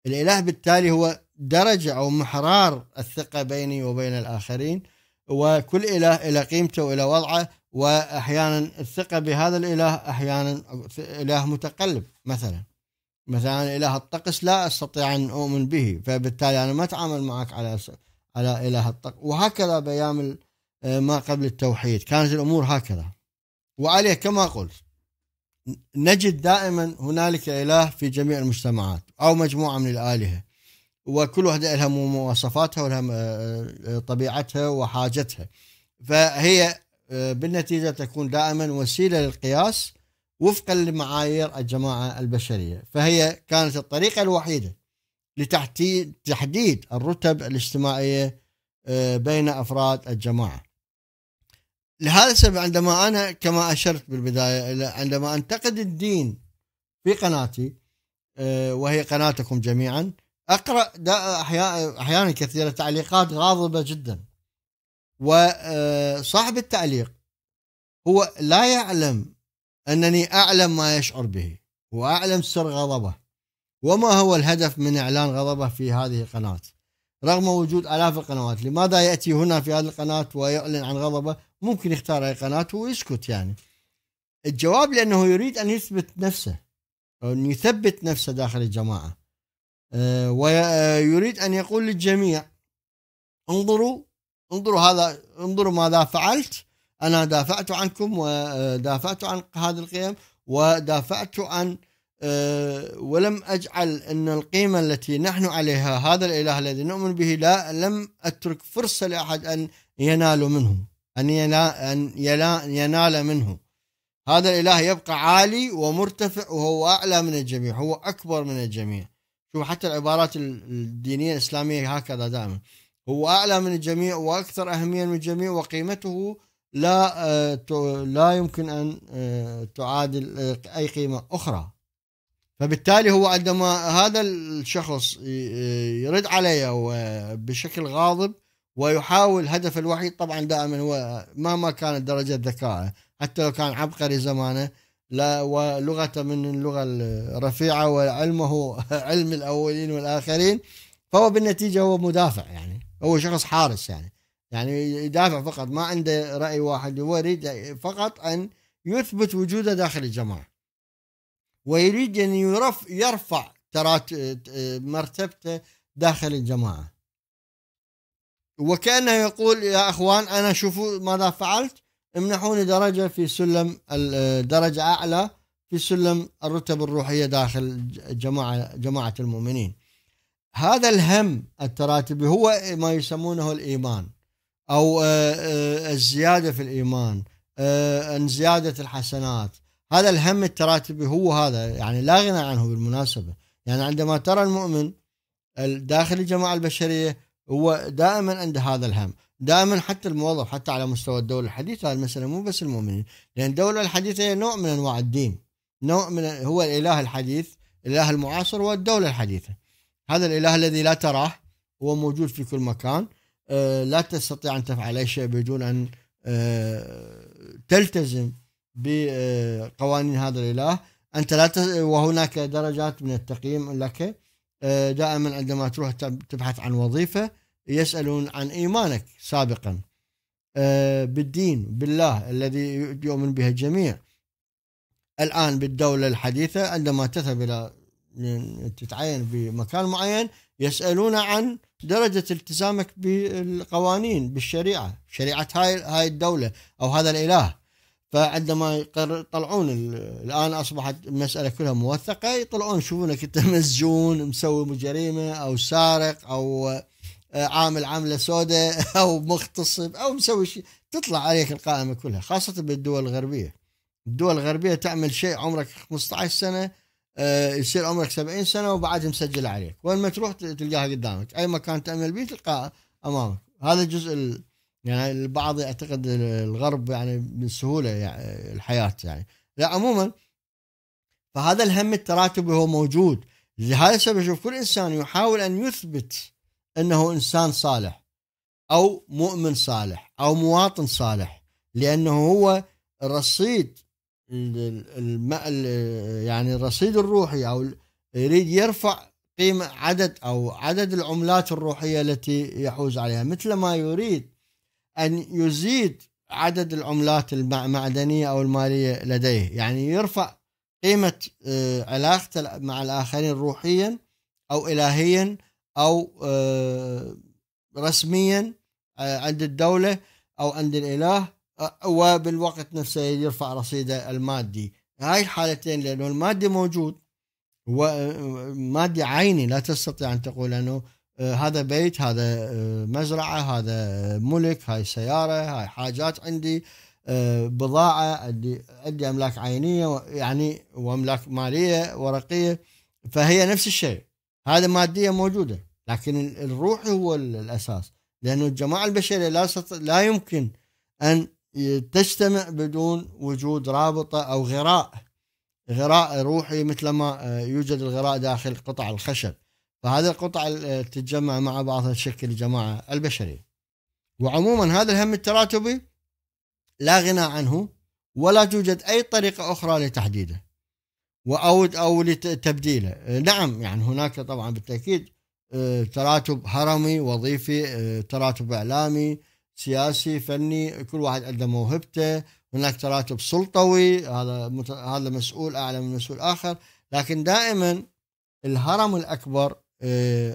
Speaker 1: الاله بالتالي هو درجة أو محرار الثقة بيني وبين الآخرين وكل إله إلى قيمته وإلى وضعه وأحيانا الثقة بهذا الإله أحيانا إله متقلب مثلا مثلا إله الطقس لا أستطيع أن أؤمن به فبالتالي أنا ما أتعامل معك على على إله الطقس وهكذا بأيام ما قبل التوحيد كانت الأمور هكذا وعليه كما قلت نجد دائما هنالك إله في جميع المجتمعات أو مجموعة من الآلهة وكل واحدة لها مواصفاتها ولها آه، آه، طبيعتها وحاجتها فهي آه، بالنتيجه تكون دائما وسيله للقياس وفقا لمعايير الجماعه البشريه فهي كانت الطريقه الوحيده لتحديد الرتب الاجتماعيه بين افراد الجماعه. لهذا السبب عندما انا كما اشرت بالبدايه عندما انتقد الدين في قناتي وهي قناتكم جميعا اقرا احيانا كثيره تعليقات غاضبه جدا وصاحب آه، التعليق هو لا يعلم انني اعلم ما يشعر به واعلم سر غضبه وما هو الهدف من اعلان غضبه في هذه القناه رغم وجود الاف القنوات لماذا ياتي هنا في هذه القناه ويعلن عن غضبه ممكن يختار اي قناه ويسكت يعني الجواب لانه يريد ان يثبت نفسه او ان يثبت نفسه داخل الجماعه آه، ويريد آه، أن يقول للجميع انظروا انظروا هذا انظروا ماذا فعلت أنا دافعت عنكم ودافعت آه، عن هذه القيم ودافعت عن ولم أجعل أن القيمة التي نحن عليها هذا الإله الذي نؤمن به لا لم أترك فرصة لأحد أن ينال منه أن ينال, أن ينال منه هذا الإله يبقى عالي ومرتفع وهو أعلى من الجميع هو أكبر من الجميع شوف حتى العبارات الدينية الإسلامية هكذا دائما هو أعلى من الجميع وأكثر أهمية من الجميع وقيمته لا آه، لا يمكن أن آه، تعادل آه، أي قيمة أخرى فبالتالي هو عندما هذا الشخص يرد علي بشكل غاضب ويحاول هدف الوحيد طبعا دائما هو مهما كانت درجة ذكائه حتى لو كان عبقري زمانه لا ولغة من اللغة الرفيعة وعلمه علم الأولين والآخرين فهو بالنتيجة هو مدافع يعني هو شخص حارس يعني يعني يدافع فقط ما عنده رأي واحد هو يريد فقط أن يثبت وجوده داخل الجماعة ويريد أن يرف يرفع ترات مرتبته داخل الجماعة وكأنه يقول يا أخوان أنا شوفوا ماذا فعلت امنحوني درجة في سلم آه، درجة أعلى في سلم الرتب الروحية داخل جماعة جماعة المؤمنين هذا الهم التراتبي هو ما يسمونه الإيمان أو آه، آه، الزيادة في الإيمان أن زيادة الحسنات هذا الهم التراتبي هو هذا يعني لا غنى عنه بالمناسبة يعني عندما ترى المؤمن داخل الجماعة البشرية هو دائما عند هذا الهم دائما حتى الموظف حتى على مستوى الدولة الحديثة هذه المسألة مو بس المؤمنين لأن الدولة الحديثة هي نوع من أنواع الدين نوع من هو الإله الحديث الإله المعاصر والدولة الحديثة هذا الإله الذي لا تراه هو موجود في كل مكان لا تستطيع أن تفعل أي شيء بدون أن تلتزم بقوانين هذا الإله أنت لا تز... وهناك درجات من التقييم لك دائما عندما تروح تبحث عن وظيفة يسألون عن إيمانك سابقا آه، بالدين بالله الذي يؤمن به الجميع الآن بالدولة الحديثة عندما تذهب إلى يعني تتعين بمكان معين يسألون عن درجة التزامك بالقوانين بالشريعة شريعة هاي هاي الدولة أو هذا الإله فعندما يطلعون الآن أصبحت المسألة كلها موثقة يطلعون يشوفونك أنت مسجون مسوي جريمة أو سارق أو آه، عامل عامله سوداء او مغتصب او مسوي شيء تطلع عليك القائمه كلها خاصه بالدول الغربيه الدول الغربيه تعمل شيء عمرك 15 سنه آه، يصير عمرك 70 سنه وبعد مسجل عليك وين ما تروح تلقاها قدامك اي مكان تعمل به تلقاها امامك هذا الجزء ال... يعني البعض يعتقد الغرب يعني بسهوله يعني الحياه يعني لا عموما فهذا الهم التراتبي هو موجود لهذا السبب اشوف كل انسان يحاول ان يثبت انه انسان صالح او مؤمن صالح او مواطن صالح لانه هو رصيد يعني الرصيد الروحي او يريد يرفع قيمة عدد أو عدد العملات الروحية التي يحوز عليها مثل ما يريد أن يزيد عدد العملات المعدنية أو المالية لديه يعني يرفع قيمة آه، علاقته مع الآخرين روحيا أو إلهيا او آه، رسميا آه، عند الدوله او عند الاله آه، وبالوقت نفسه يرفع رصيده المادي هاي الحالتين لانه المادي موجود ومادي عيني لا تستطيع ان تقول انه هذا بيت هذا مزرعه هذا ملك هاي سياره هاي حاجات عندي بضاعه عندي عندي املاك عينيه يعني واملاك ماليه ورقيه فهي نفس الشيء هذا مادية موجودة لكن الروح هو الأساس لأنه الجماعة البشرية لا, لا يمكن أن تجتمع بدون وجود رابطة أو غراء غراء روحي مثلما آه، يوجد الغراء داخل قطع الخشب فهذه القطع آه، تتجمع مع بعضها تشكل الجماعة البشرية وعموما هذا الهم التراتبي لا غنى عنه ولا توجد أي طريقة أخرى لتحديده أو أو لتبديله آه، نعم يعني هناك طبعا بالتأكيد آه، تراتب هرمي وظيفي آه، تراتب إعلامي سياسي فني كل واحد عنده موهبته هناك تراتب سلطوي هذا مت... هذا مسؤول أعلى من مسؤول آخر لكن دائما الهرم الأكبر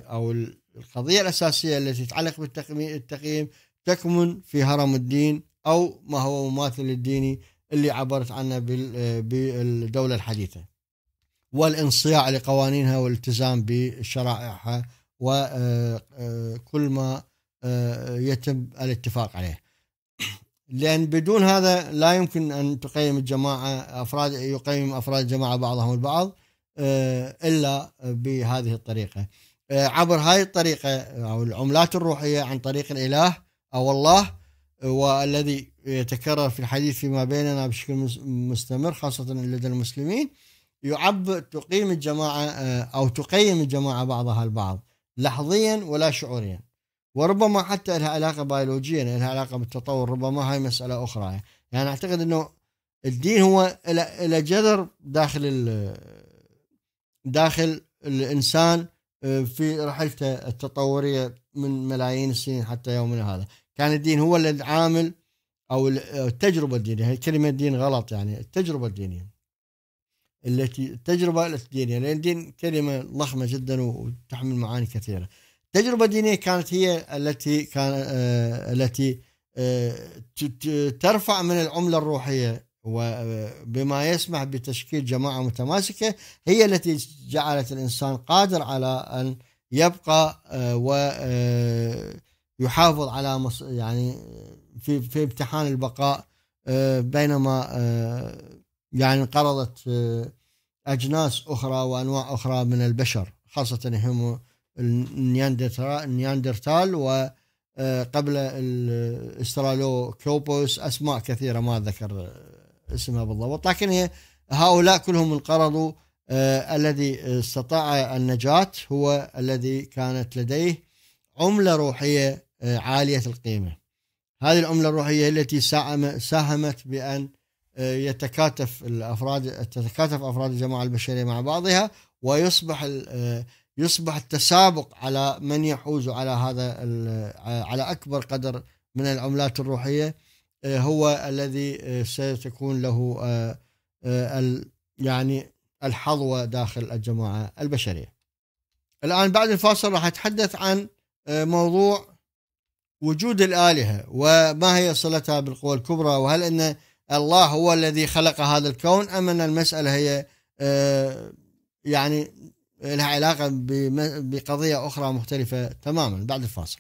Speaker 1: أو القضية الأساسية التي تتعلق بالتقييم تكمن في هرم الدين أو ما هو مماثل الديني اللي عبرت عنه بالدولة الحديثة والانصياع لقوانينها والالتزام بشرائعها وكل آه، آه، ما آه، يتم الاتفاق عليه لأن بدون هذا لا يمكن أن تقيم الجماعة أفراد يقيم أفراد الجماعة بعضهم البعض إلا بهذه الطريقة عبر هذه الطريقة أو العملات الروحية عن طريق الإله أو الله والذي يتكرر في الحديث فيما بيننا بشكل مستمر خاصة لدى المسلمين يعبر تقيم الجماعة آه، أو تقيم الجماعة بعضها البعض لحظيا ولا شعوريا وربما حتى لها علاقة بيولوجيا لها علاقة بالتطور ربما هاي مسألة أخرى يعني أعتقد أنه الدين هو إلى جذر داخل داخل الإنسان آه، في رحلته التطورية من ملايين السنين حتى يومنا هذا كان الدين هو العامل أو آه، التجربة الدينية هي كلمة دين غلط يعني التجربة الدينية التي التجربة الدينية لأن الدين كلمة ضخمة جدا وتحمل معاني كثيرة التجربة الدينية كانت هي التي كان آه، التي آه، ترفع من العملة الروحية وبما يسمح بتشكيل جماعة متماسكة هي التي جعلت الإنسان قادر على أن يبقى آه، ويحافظ على مص... يعني في في امتحان البقاء بينما يعني انقرضت أجناس أخرى وأنواع أخرى من البشر خاصة هم النياندرتال وقبل آه، الاسترالو كلوبوس أسماء كثيرة ما أذكر آه، اسمها بالضبط لكن هي هؤلاء كلهم انقرضوا آه الذي استطاع النجاة هو الذي كانت لديه عملة روحية آه عالية القيمة هذه العملة الروحية التي ساهمت بأن يتكاتف الافراد تتكاتف افراد الجماعه البشريه مع بعضها ويصبح يصبح التسابق على من يحوز على هذا على اكبر قدر من العملات الروحيه آه، هو الذي آه، ستكون له آه، يعني الحظوه داخل الجماعه البشريه. الان بعد الفاصل راح اتحدث عن موضوع وجود الالهه وما هي صلتها بالقوى الكبرى وهل ان الله هو الذي خلق هذا الكون أم أن المسألة هي آه، يعني لها علاقة بقضية أخرى مختلفة تماما بعد الفاصل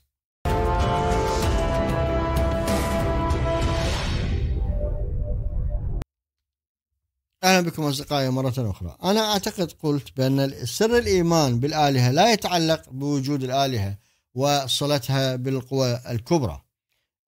Speaker 1: أهلا بكم أصدقائي مرة أخرى أنا أعتقد قلت بأن سر الإيمان بالآلهة لا يتعلق بوجود الآلهة وصلتها بالقوى الكبرى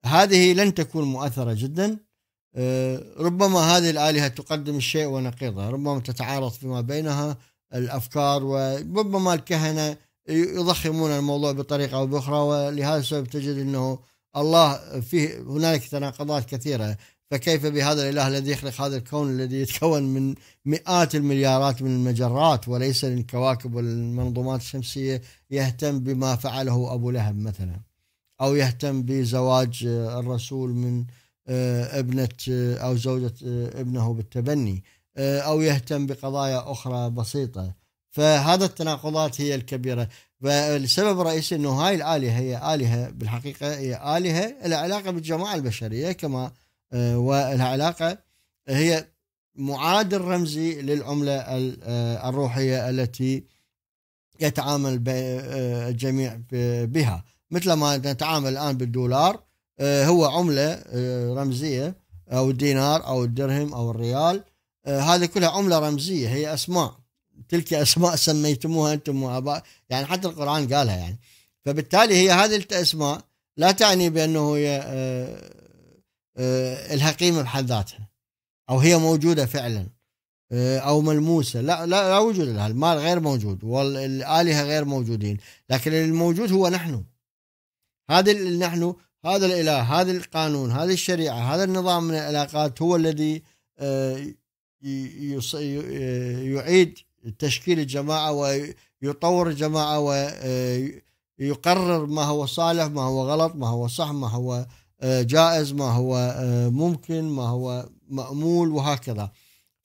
Speaker 1: هذه لن تكون مؤثرة جدا آه، ربما هذه الآلهة تقدم الشيء ونقيضه ربما تتعارض فيما بينها الأفكار وربما الكهنة يضخمون الموضوع بطريقة أو بأخرى ولهذا السبب تجد أنه الله فيه هنالك تناقضات كثيرة فكيف بهذا الإله الذي يخلق هذا الكون الذي يتكون من مئات المليارات من المجرات وليس الكواكب والمنظومات الشمسية يهتم بما فعله أبو لهب مثلا أو يهتم بزواج الرسول من آه، ابنة آه، أو زوجة آه، ابنه بالتبني أو يهتم بقضايا أخرى بسيطة فهذا التناقضات هي الكبيرة فالسبب الرئيسي أنه هاي الآلهة هي آلهة بالحقيقة هي آلهة لها علاقة بالجماعة البشرية كما ولها علاقة هي معادل رمزي للعملة الروحية التي يتعامل الجميع بها مثل ما نتعامل الآن بالدولار آه، هو عمله آه، رمزيه او الدينار او الدرهم او الريال آه، هذه كلها عمله رمزيه هي اسماء تلك اسماء سميتموها انتم واباء يعني حتى القران قالها يعني فبالتالي هي هذه الاسماء لا تعني بانه هي لها قيمه بحد ذاتها او هي موجوده فعلا او ملموسه لا لا, لا وجود لها المال غير موجود والالهه غير موجودين لكن الموجود هو نحن هذا اللي نحن هذا الاله هذا القانون هذه الشريعه هذا النظام من العلاقات هو الذي آه، آه، يعيد تشكيل الجماعه ويطور الجماعه ويقرر آه، ما هو صالح ما هو غلط ما هو صح ما هو جائز ما هو ممكن ما هو مامول وهكذا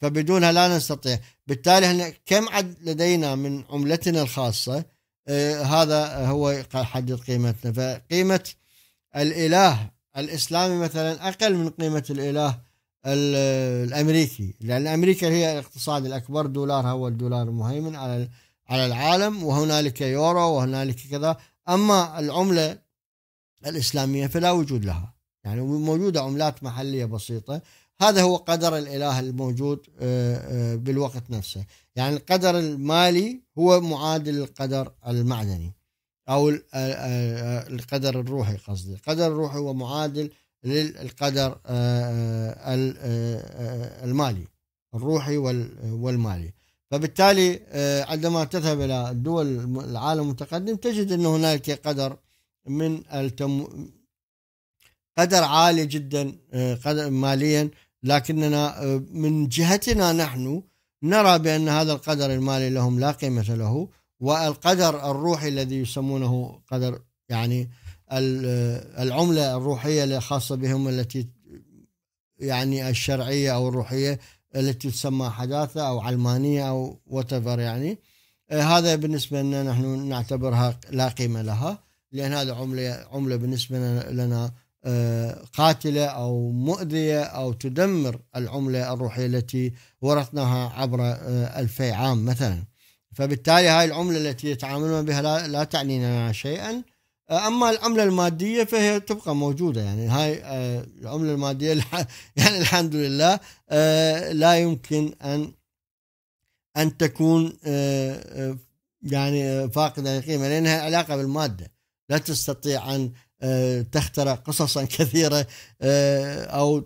Speaker 1: فبدونها لا نستطيع بالتالي احنا كم عد لدينا من عملتنا الخاصه هذا هو يحدد قيمتنا فقيمه الاله الاسلامي مثلا اقل من قيمه الاله الامريكي لان امريكا هي الاقتصاد الاكبر دولارها هو الدولار المهيمن على على العالم وهنالك يورو وهنالك كذا اما العمله الاسلاميه فلا وجود لها يعني موجوده عملات محليه بسيطه هذا هو قدر الاله الموجود آه، آه، بالوقت نفسه يعني القدر المالي هو معادل القدر المعدني أو القدر الروحي قصدي القدر الروحي هو معادل للقدر المالي الروحي والمالي فبالتالي عندما تذهب إلى دول العالم المتقدم تجد أن هنالك قدر من التم... قدر عالي جدا قدر ماليا لكننا من جهتنا نحن نرى بأن هذا القدر المالي لهم لا قيمة له والقدر الروحي الذي يسمونه قدر يعني العملة الروحية الخاصة بهم التي يعني الشرعية أو الروحية التي تسمى حداثة أو علمانية أو whatever يعني آه، هذا بالنسبة لنا نحن نعتبرها لا قيمة لها لأن هذا عملة عملة بالنسبة لنا آه، قاتلة أو مؤذية أو تدمر العملة الروحية التي ورثناها عبر آه، ألفي عام مثلاً فبالتالي هاي العملة التي يتعاملون بها لا, لا تعنينا شيئا آه، اما العمله الماديه فهي تبقى موجوده يعني هاي آه، العمله الماديه يعني الحمد لله آه، لا يمكن ان ان تكون يعني فاقده قيمه لانها علاقه بالماده لا تستطيع ان تخترع قصصا كثيره او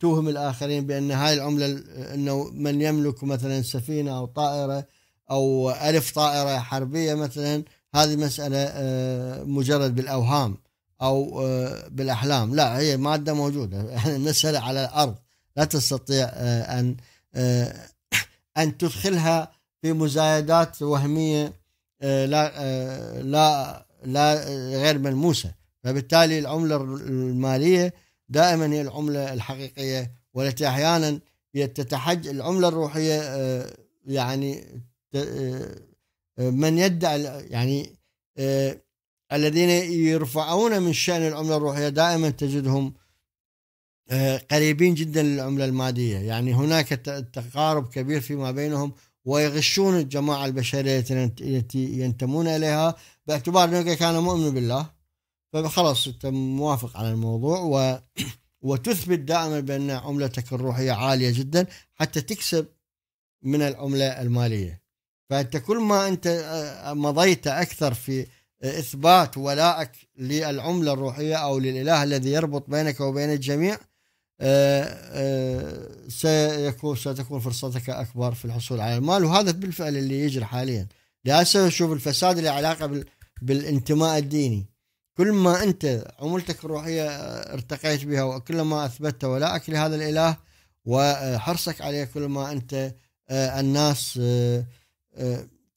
Speaker 1: توهم الاخرين بان هاي العمله انه من يملك مثلا سفينه او طائره او الف طائره حربيه مثلا هذه مساله آه، مجرد بالاوهام او آه، بالاحلام لا هي ماده موجوده احنا مساله على الارض لا تستطيع آه، ان ان تدخلها في مزايدات وهميه لا لا لا غير ملموسه فبالتالي العمله الماليه دائما هي العمله الحقيقيه والتي احيانا تتحج العمله الروحيه يعني آه، آه، من يدعي يعني آه، الذين يرفعون من شأن العملة الروحية دائما تجدهم قريبين جدا للعملة المادية يعني هناك تقارب كبير فيما بينهم ويغشون الجماعة البشرية التي ينتمون إليها باعتبار أنه كان مؤمن بالله فخلاص أنت موافق على الموضوع و وتثبت دائما بأن عملتك الروحية عالية جدا حتى تكسب من العملة المالية فانت كل ما انت آه، آه، مضيت اكثر في آه، اثبات ولائك للعمله الروحيه او للاله الذي يربط بينك وبين الجميع سيكون ستكون فرصتك اكبر في الحصول على المال وهذا بالفعل اللي يجري حاليا لهذا شوف الفساد اللي علاقه بالانتماء الديني كل ما انت عملتك الروحيه ارتقيت بها وكل ما اثبتت ولائك لهذا الاله وحرصك عليه كل ما انت الناس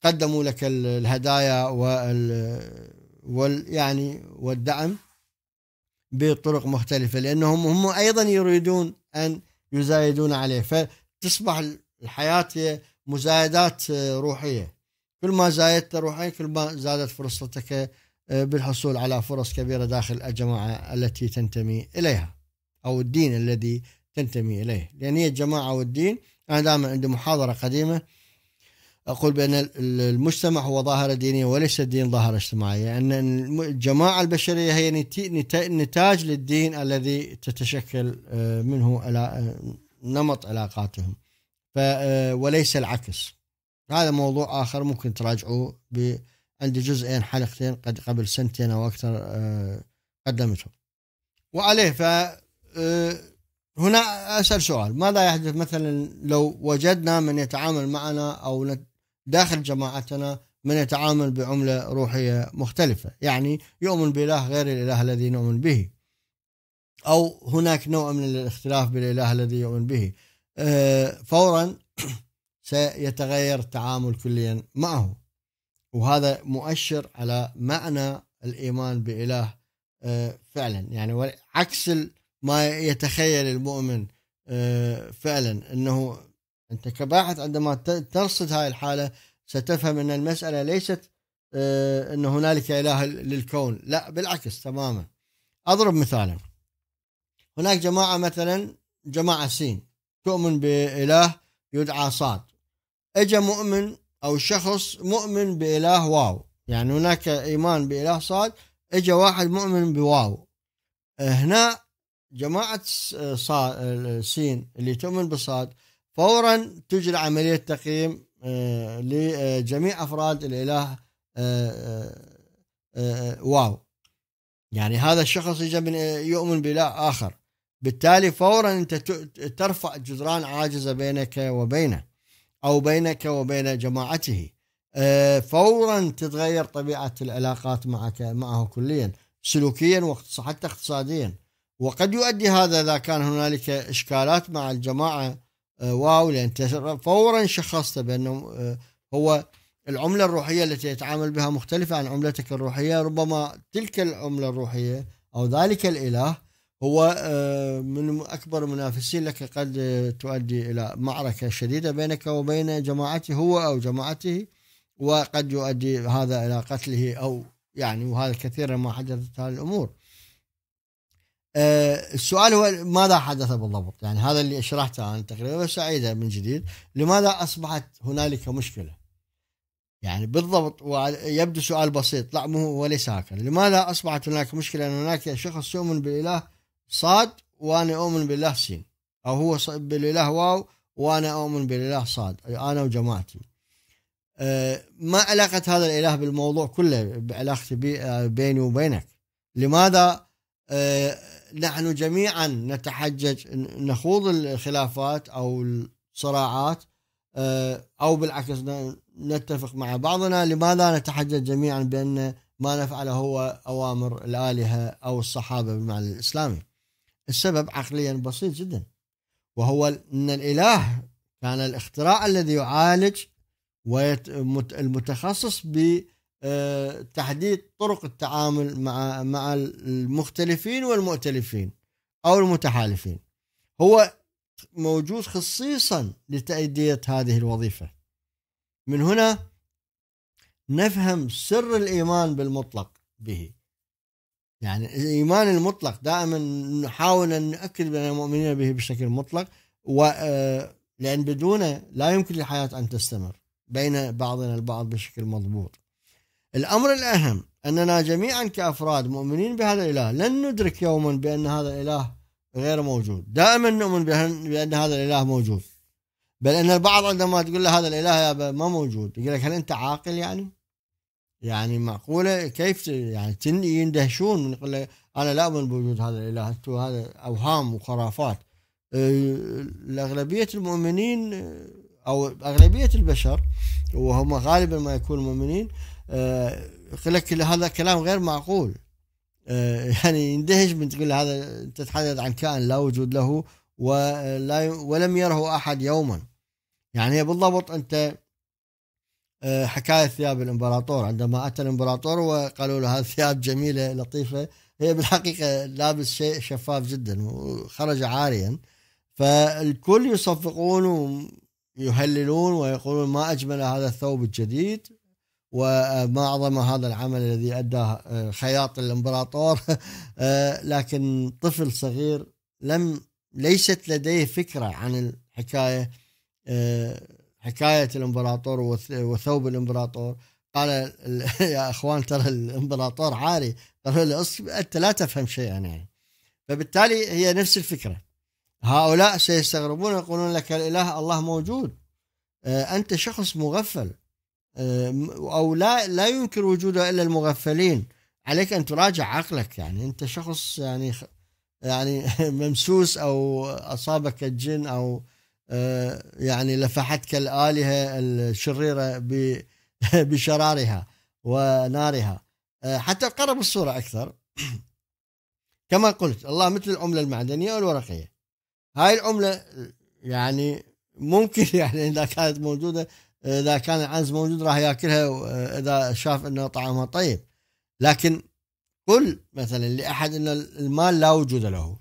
Speaker 1: قدموا لك الهدايا وال وال يعني والدعم بطرق مختلفه لانهم هم ايضا يريدون ان يزايدون عليه فتصبح الحياه هي مزايدات روحيه كل ما زايدت روحيا كل ما زادت فرصتك آه، بالحصول على فرص كبيره داخل الجماعه التي تنتمي اليها او الدين الذي تنتمي اليه لان هي الجماعه والدين انا دائما عندي محاضره قديمه أقول بأن المجتمع هو ظاهرة دينية وليس الدين ظاهرة اجتماعية أن الجماعة البشرية هي نتاج للدين الذي تتشكل آه، منه آه، نمط علاقاتهم آه، وليس العكس هذا موضوع آخر ممكن تراجعوه عندي جزئين حلقتين قد قبل سنتين أو أكثر قدمتهم وعليه ف هنا أسأل سؤال ماذا يحدث مثلا لو وجدنا من يتعامل معنا أو داخل جماعتنا من يتعامل بعملة روحية مختلفة يعني يؤمن بإله غير الإله الذي نؤمن به أو هناك نوع من الاختلاف بالإله الذي يؤمن به آه، فورا سيتغير التعامل كليا معه وهذا مؤشر على معنى الإيمان بإله آه، فعلا يعني عكس ما يتخيل المؤمن آه، فعلا أنه انت كباحث عندما ترصد هاي الحاله ستفهم ان المساله ليست آه، ان هنالك اله للكون لا بالعكس تماما اضرب مثالا هناك جماعه مثلا جماعه سين تؤمن باله يدعى صاد اجى مؤمن او شخص مؤمن باله واو يعني هناك ايمان باله صاد اجى واحد مؤمن بواو هنا جماعه سين اللي تؤمن بصاد فورا تجرى عملية تقييم آه، لجميع أفراد الإله آه، آه، واو يعني هذا الشخص يجب يؤمن بإله آخر بالتالي فورا أنت ترفع جدران عاجزة بينك وبينه أو بينك وبين جماعته فورا تتغير طبيعة العلاقات معك معه كليا سلوكيا وحتى اقتصاديا وقد يؤدي هذا إذا كان هنالك إشكالات مع الجماعة آه، واو لان فورا شخصت بانه آه، هو العمله الروحيه التي يتعامل بها مختلفه عن عملتك الروحيه ربما تلك العمله الروحيه او ذلك الاله هو آه، من اكبر المنافسين لك قد تؤدي الى معركه شديده بينك وبين جماعته هو او جماعته وقد يؤدي هذا الى قتله او يعني وهذا كثيرا ما حدثت هذه الامور. آه، السؤال هو ماذا حدث بالضبط يعني هذا اللي شرحته أنا تقريبا بس أعيده من جديد لماذا أصبحت هنالك مشكلة يعني بالضبط يبدو سؤال بسيط لا مو هو وليس هكذا لماذا أصبحت هناك مشكلة أن هناك شخص يؤمن بالإله صاد وأنا أؤمن بالله سين أو هو بالإله واو وأنا أؤمن بالإله صاد أنا وجماعتي آه، ما علاقة هذا الإله بالموضوع كله بعلاقتي آه، بيني وبينك لماذا نحن جميعا نتحجج نخوض الخلافات او الصراعات آه، او بالعكس نتفق مع بعضنا لماذا نتحجج جميعا بان ما نفعله هو اوامر الالهه او الصحابه بالمعنى الاسلامي. السبب عقليا بسيط جدا وهو ان الاله كان الاختراع الذي يعالج والمتخصص ب آه، تحديد طرق التعامل مع مع المختلفين والمؤتلفين او المتحالفين هو موجود خصيصا لتأدية هذه الوظيفة من هنا نفهم سر الإيمان بالمطلق به يعني الإيمان المطلق دائما نحاول أن نؤكد بأننا مؤمنين به بشكل مطلق و آه، لأن بدونه لا يمكن للحياة أن تستمر بين بعضنا البعض بشكل مضبوط الأمر الأهم أننا جميعا كأفراد مؤمنين بهذا الإله لن ندرك يوما بأن هذا الإله غير موجود دائما نؤمن بأن هذا الإله موجود بل أن البعض عندما تقول له هذا الإله يا ما موجود يقول لك هل أنت عاقل يعني يعني معقولة كيف يعني يندهشون من يقول لك أنا لا أؤمن بوجود هذا الإله هذا أوهام وخرافات أه، الأغلبية المؤمنين أو أغلبية البشر وهم غالبا ما يكون مؤمنين يقول آه، لك هذا كلام غير معقول آه، يعني يندهش من تقول هذا تتحدث عن كائن لا وجود له ولا ولم يره احد يوما يعني بالضبط انت آه، حكايه ثياب الامبراطور عندما اتى الامبراطور وقالوا له هذه ثياب جميله لطيفه هي بالحقيقه لابس شيء شفاف جدا وخرج عاريا فالكل يصفقون ويهللون ويقولون ما اجمل هذا الثوب الجديد وما أعظم هذا العمل الذي أدى آه، خياط الإمبراطور آه، لكن طفل صغير لم ليست لديه فكرة عن الحكاية آه، حكاية الإمبراطور وثوب الإمبراطور قال يا اخوان ترى الامبراطور عاري قالوا له انت لا تفهم شيئا يعني فبالتالي هي نفس الفكره هؤلاء سيستغربون يقولون لك الاله الله موجود انت شخص مغفل او لا لا ينكر وجوده الا المغفلين عليك ان تراجع عقلك يعني انت شخص يعني يعني ممسوس او اصابك الجن او آه، يعني لفحتك الالهه الشريره بشرارها ونارها آه، حتى قرب الصوره اكثر كما قلت الله مثل العمله المعدنيه والورقيه هاي العمله يعني ممكن يعني اذا كانت موجوده اذا كان العنز موجود راح ياكلها اذا شاف انه طعمها طيب لكن قل مثلا لاحد ان المال لا وجود له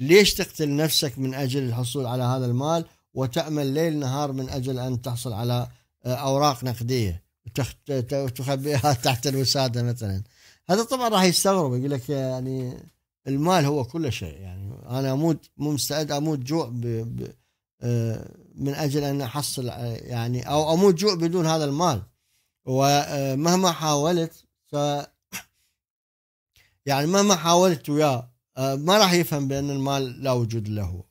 Speaker 1: ليش تقتل نفسك من اجل الحصول على هذا المال وتامل ليل نهار من اجل ان تحصل على اوراق نقديه تخبيها تحت الوساده مثلا هذا طبعا راح يستغرب يقول لك يعني المال هو كل شيء يعني انا اموت مو مستعد اموت جوع ب آه، من اجل ان احصل يعني او اموت جوع بدون هذا المال ومهما حاولت ف يعني مهما حاولت وياه ما راح يفهم بان المال لا وجود له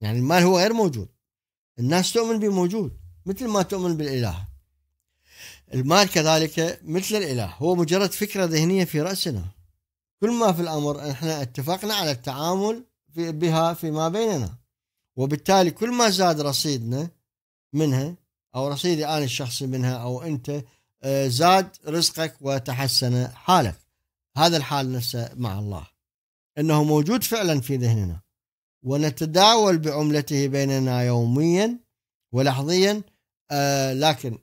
Speaker 1: يعني المال هو غير موجود الناس تؤمن بموجود مثل ما تؤمن بالاله المال كذلك مثل الاله هو مجرد فكره ذهنيه في راسنا كل ما في الامر احنا اتفقنا على التعامل بها فيما بيننا وبالتالي كل ما زاد رصيدنا منها او رصيدي انا الشخصي منها او انت آه، زاد رزقك وتحسن حالك هذا الحال نفسه مع الله انه موجود فعلا في ذهننا ونتداول بعملته بيننا يوميا ولحظيا آه، لكن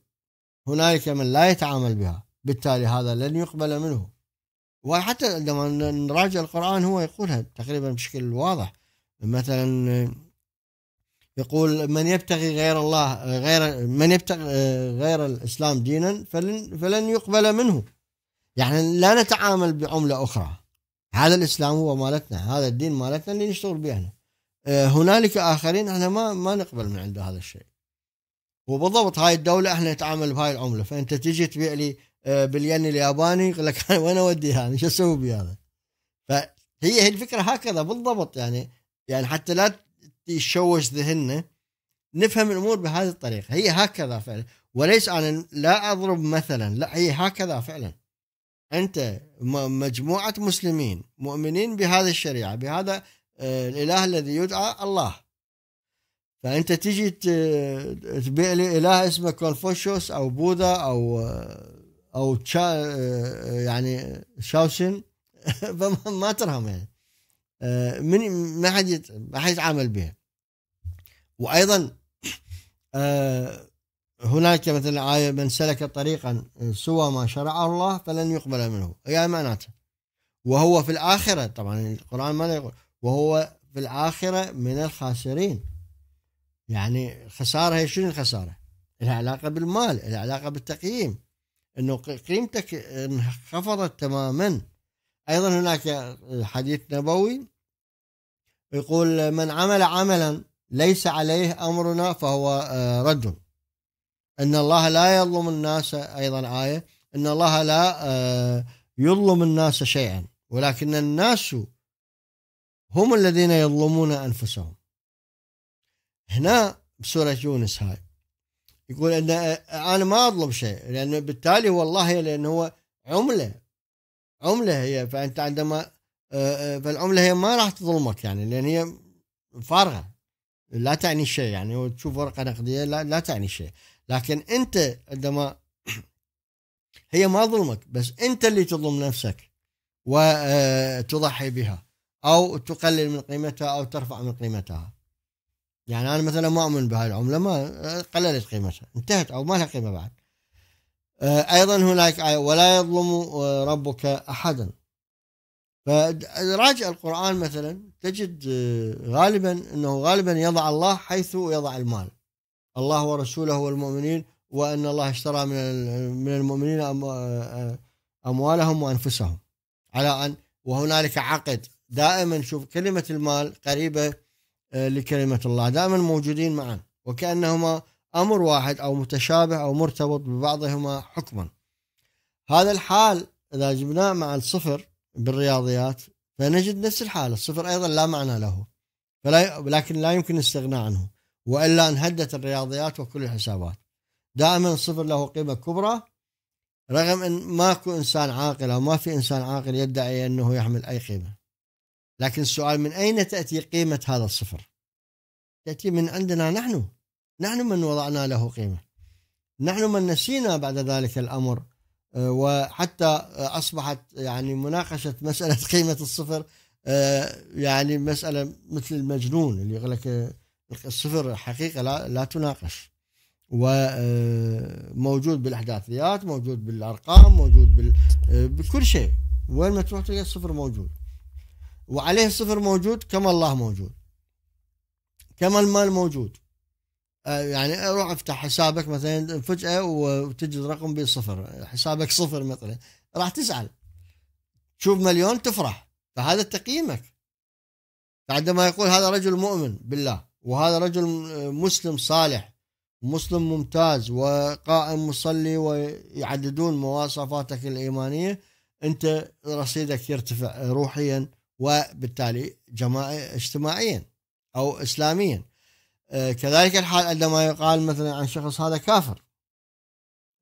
Speaker 1: هنالك من لا يتعامل بها بالتالي هذا لن يقبل منه وحتى عندما نراجع القرآن هو يقولها تقريبا بشكل واضح مثلا يقول من يبتغي غير الله غير من يبتغي آه، غير الاسلام دينا فلن فلن يقبل منه يعني لا نتعامل بعمله اخرى هذا الاسلام هو مالتنا هذا الدين مالتنا اللي نشتغل به احنا آه، هنالك اخرين احنا ما ما نقبل من عنده هذا الشيء وبالضبط هاي الدوله احنا نتعامل بهاي العمله فانت تجي تبيع لي آه، بالين الياباني يقول لك وين اوديها انا شو اسوي بهذا فهي هي الفكره هكذا بالضبط يعني يعني حتى لا يشوش ذهننا نفهم الامور بهذه الطريقه هي هكذا فعلا وليس انا لا اضرب مثلا لا هي هكذا فعلا انت مجموعه مسلمين مؤمنين بهذه الشريعه بهذا آه، الاله الذي يدعى الله فانت تجي تبيع لي اله اسمه كونفوشيوس او بوذا او آه، او تشا آه، يعني شاوشن فما ترهم يعني من ما حد ما حد يتعامل بها وايضا آه، هناك مثلا آية من سلك طريقا سوى ما شرعه الله فلن يقبل منه أي معناته وهو في الآخرة طبعا القرآن ماذا يقول وهو في الآخرة من الخاسرين يعني خسارة هي شنو الخسارة لها علاقة بالمال لها علاقة بالتقييم أنه قيمتك آه، انخفضت تماما أيضا هناك حديث نبوي يقول من عمل عملا ليس عليه أمرنا فهو آه، رجل أن الله لا يظلم الناس أيضا آية أن الله لا آه، يظلم الناس شيئا ولكن الناس هم الذين يظلمون أنفسهم هنا بسورة يونس هاي يقول أن آه، أنا ما أظلم شيء لأن بالتالي هو الله لأن هو عملة عملة هي فأنت عندما فالعملة هي ما راح تظلمك يعني لأن هي فارغة لا تعني شيء يعني تشوف ورقه نقديه لا لا تعني شيء لكن انت عندما هي ما ظلمك بس انت اللي تظلم نفسك وتضحي آه، بها او تقلل من قيمتها او ترفع من قيمتها يعني انا مثلا ما اؤمن بهاي العمله ما آه، قللت قيمتها انتهت او ما لها قيمه بعد آه، ايضا هناك ولا يظلم ربك احدا فراجع القرآن مثلا تجد آه، غالبا أنه غالبا يضع الله حيث يضع المال الله ورسوله والمؤمنين وأن الله اشترى من من المؤمنين آه، آه، أموالهم وأنفسهم على أن وهنالك عقد دائما شوف كلمة المال قريبة لكلمة الله دائما موجودين معا وكأنهما أمر واحد أو متشابه أو مرتبط ببعضهما حكما هذا الحال إذا جبناه مع الصفر بالرياضيات فنجد نفس الحالة الصفر أيضا لا معنى له فلا لكن لا يمكن الاستغناء عنه وإلا انهدت الرياضيات وكل الحسابات دائما الصفر له قيمة كبرى رغم أن ماكو إنسان عاقل أو ما في إنسان عاقل يدعي أنه يحمل أي قيمة لكن السؤال من أين تأتي قيمة هذا الصفر تأتي من عندنا نحن نحن من وضعنا له قيمة نحن من نسينا بعد ذلك الأمر آه، وحتى أصبحت يعني مناقشة مسألة قيمة الصفر آه، يعني مسألة مثل المجنون اللي يقول لك آه، الصفر حقيقة لا, لا تناقش وموجود بالأحداثيات موجود بالأرقام موجود بال... بكل شيء وين ما تروح تلقى الصفر موجود وعليه الصفر موجود كما الله موجود كما المال موجود آه، يعني روح افتح حسابك مثلا فجاه وتجد رقم بصفر حسابك صفر مثلا راح تزعل تشوف مليون تفرح فهذا تقييمك عندما يقول هذا رجل مؤمن بالله وهذا رجل مسلم صالح مسلم ممتاز وقائم مصلي ويعددون مواصفاتك الإيمانية أنت رصيدك يرتفع روحيا وبالتالي اجتماعيا أو إسلاميا آه، كذلك الحال عندما يقال مثلا عن شخص هذا كافر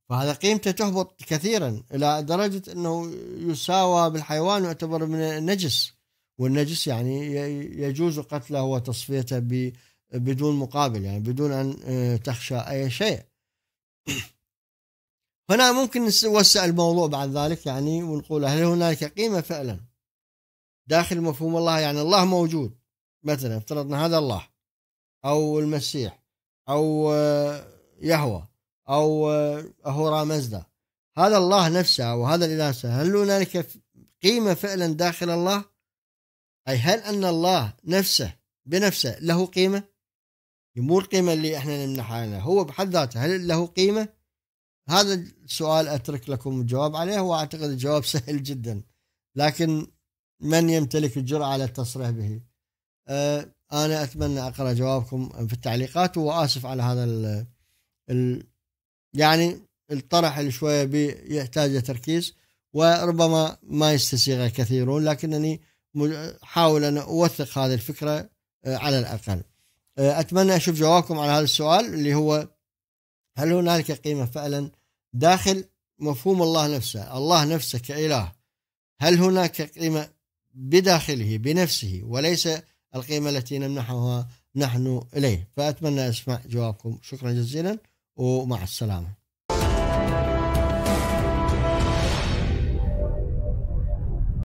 Speaker 1: فهذا قيمته تهبط كثيرا الى درجه انه يساوى بالحيوان ويعتبر من النجس والنجس يعني يجوز قتله وتصفيته بدون مقابل يعني بدون ان آه، تخشى اي شيء. هنا ممكن نوسع الموضوع بعد ذلك يعني ونقول هل هنالك قيمه فعلا داخل مفهوم الله يعني الله موجود مثلا افترضنا هذا الله او المسيح او آه، يهوى او اهورا مزدا هذا الله نفسه او هذا الاله نفسه هل هنالك قيمه فعلا داخل الله؟ اي هل ان الله نفسه بنفسه له قيمه؟ مو القيمه اللي احنا نمنحها لنا هو بحد ذاته هل له قيمه؟ هذا السؤال اترك لكم الجواب عليه واعتقد الجواب سهل جدا لكن من يمتلك الجرأة على التصريح به؟ أه انا اتمنى اقرا جوابكم في التعليقات واسف على هذا ال يعني الطرح اللي شويه يحتاج تركيز وربما ما يستسيغه كثيرون لكنني احاول ان اوثق هذه الفكره آه، على الاقل. آه، اتمنى اشوف جوابكم على هذا السؤال اللي هو هل هنالك قيمه فعلا داخل مفهوم الله نفسه، الله نفسه كاله هل هناك قيمه بداخله بنفسه وليس القيمة التي نمنحها نحن إليه فأتمنى أسمع جوابكم شكرا جزيلا ومع السلامة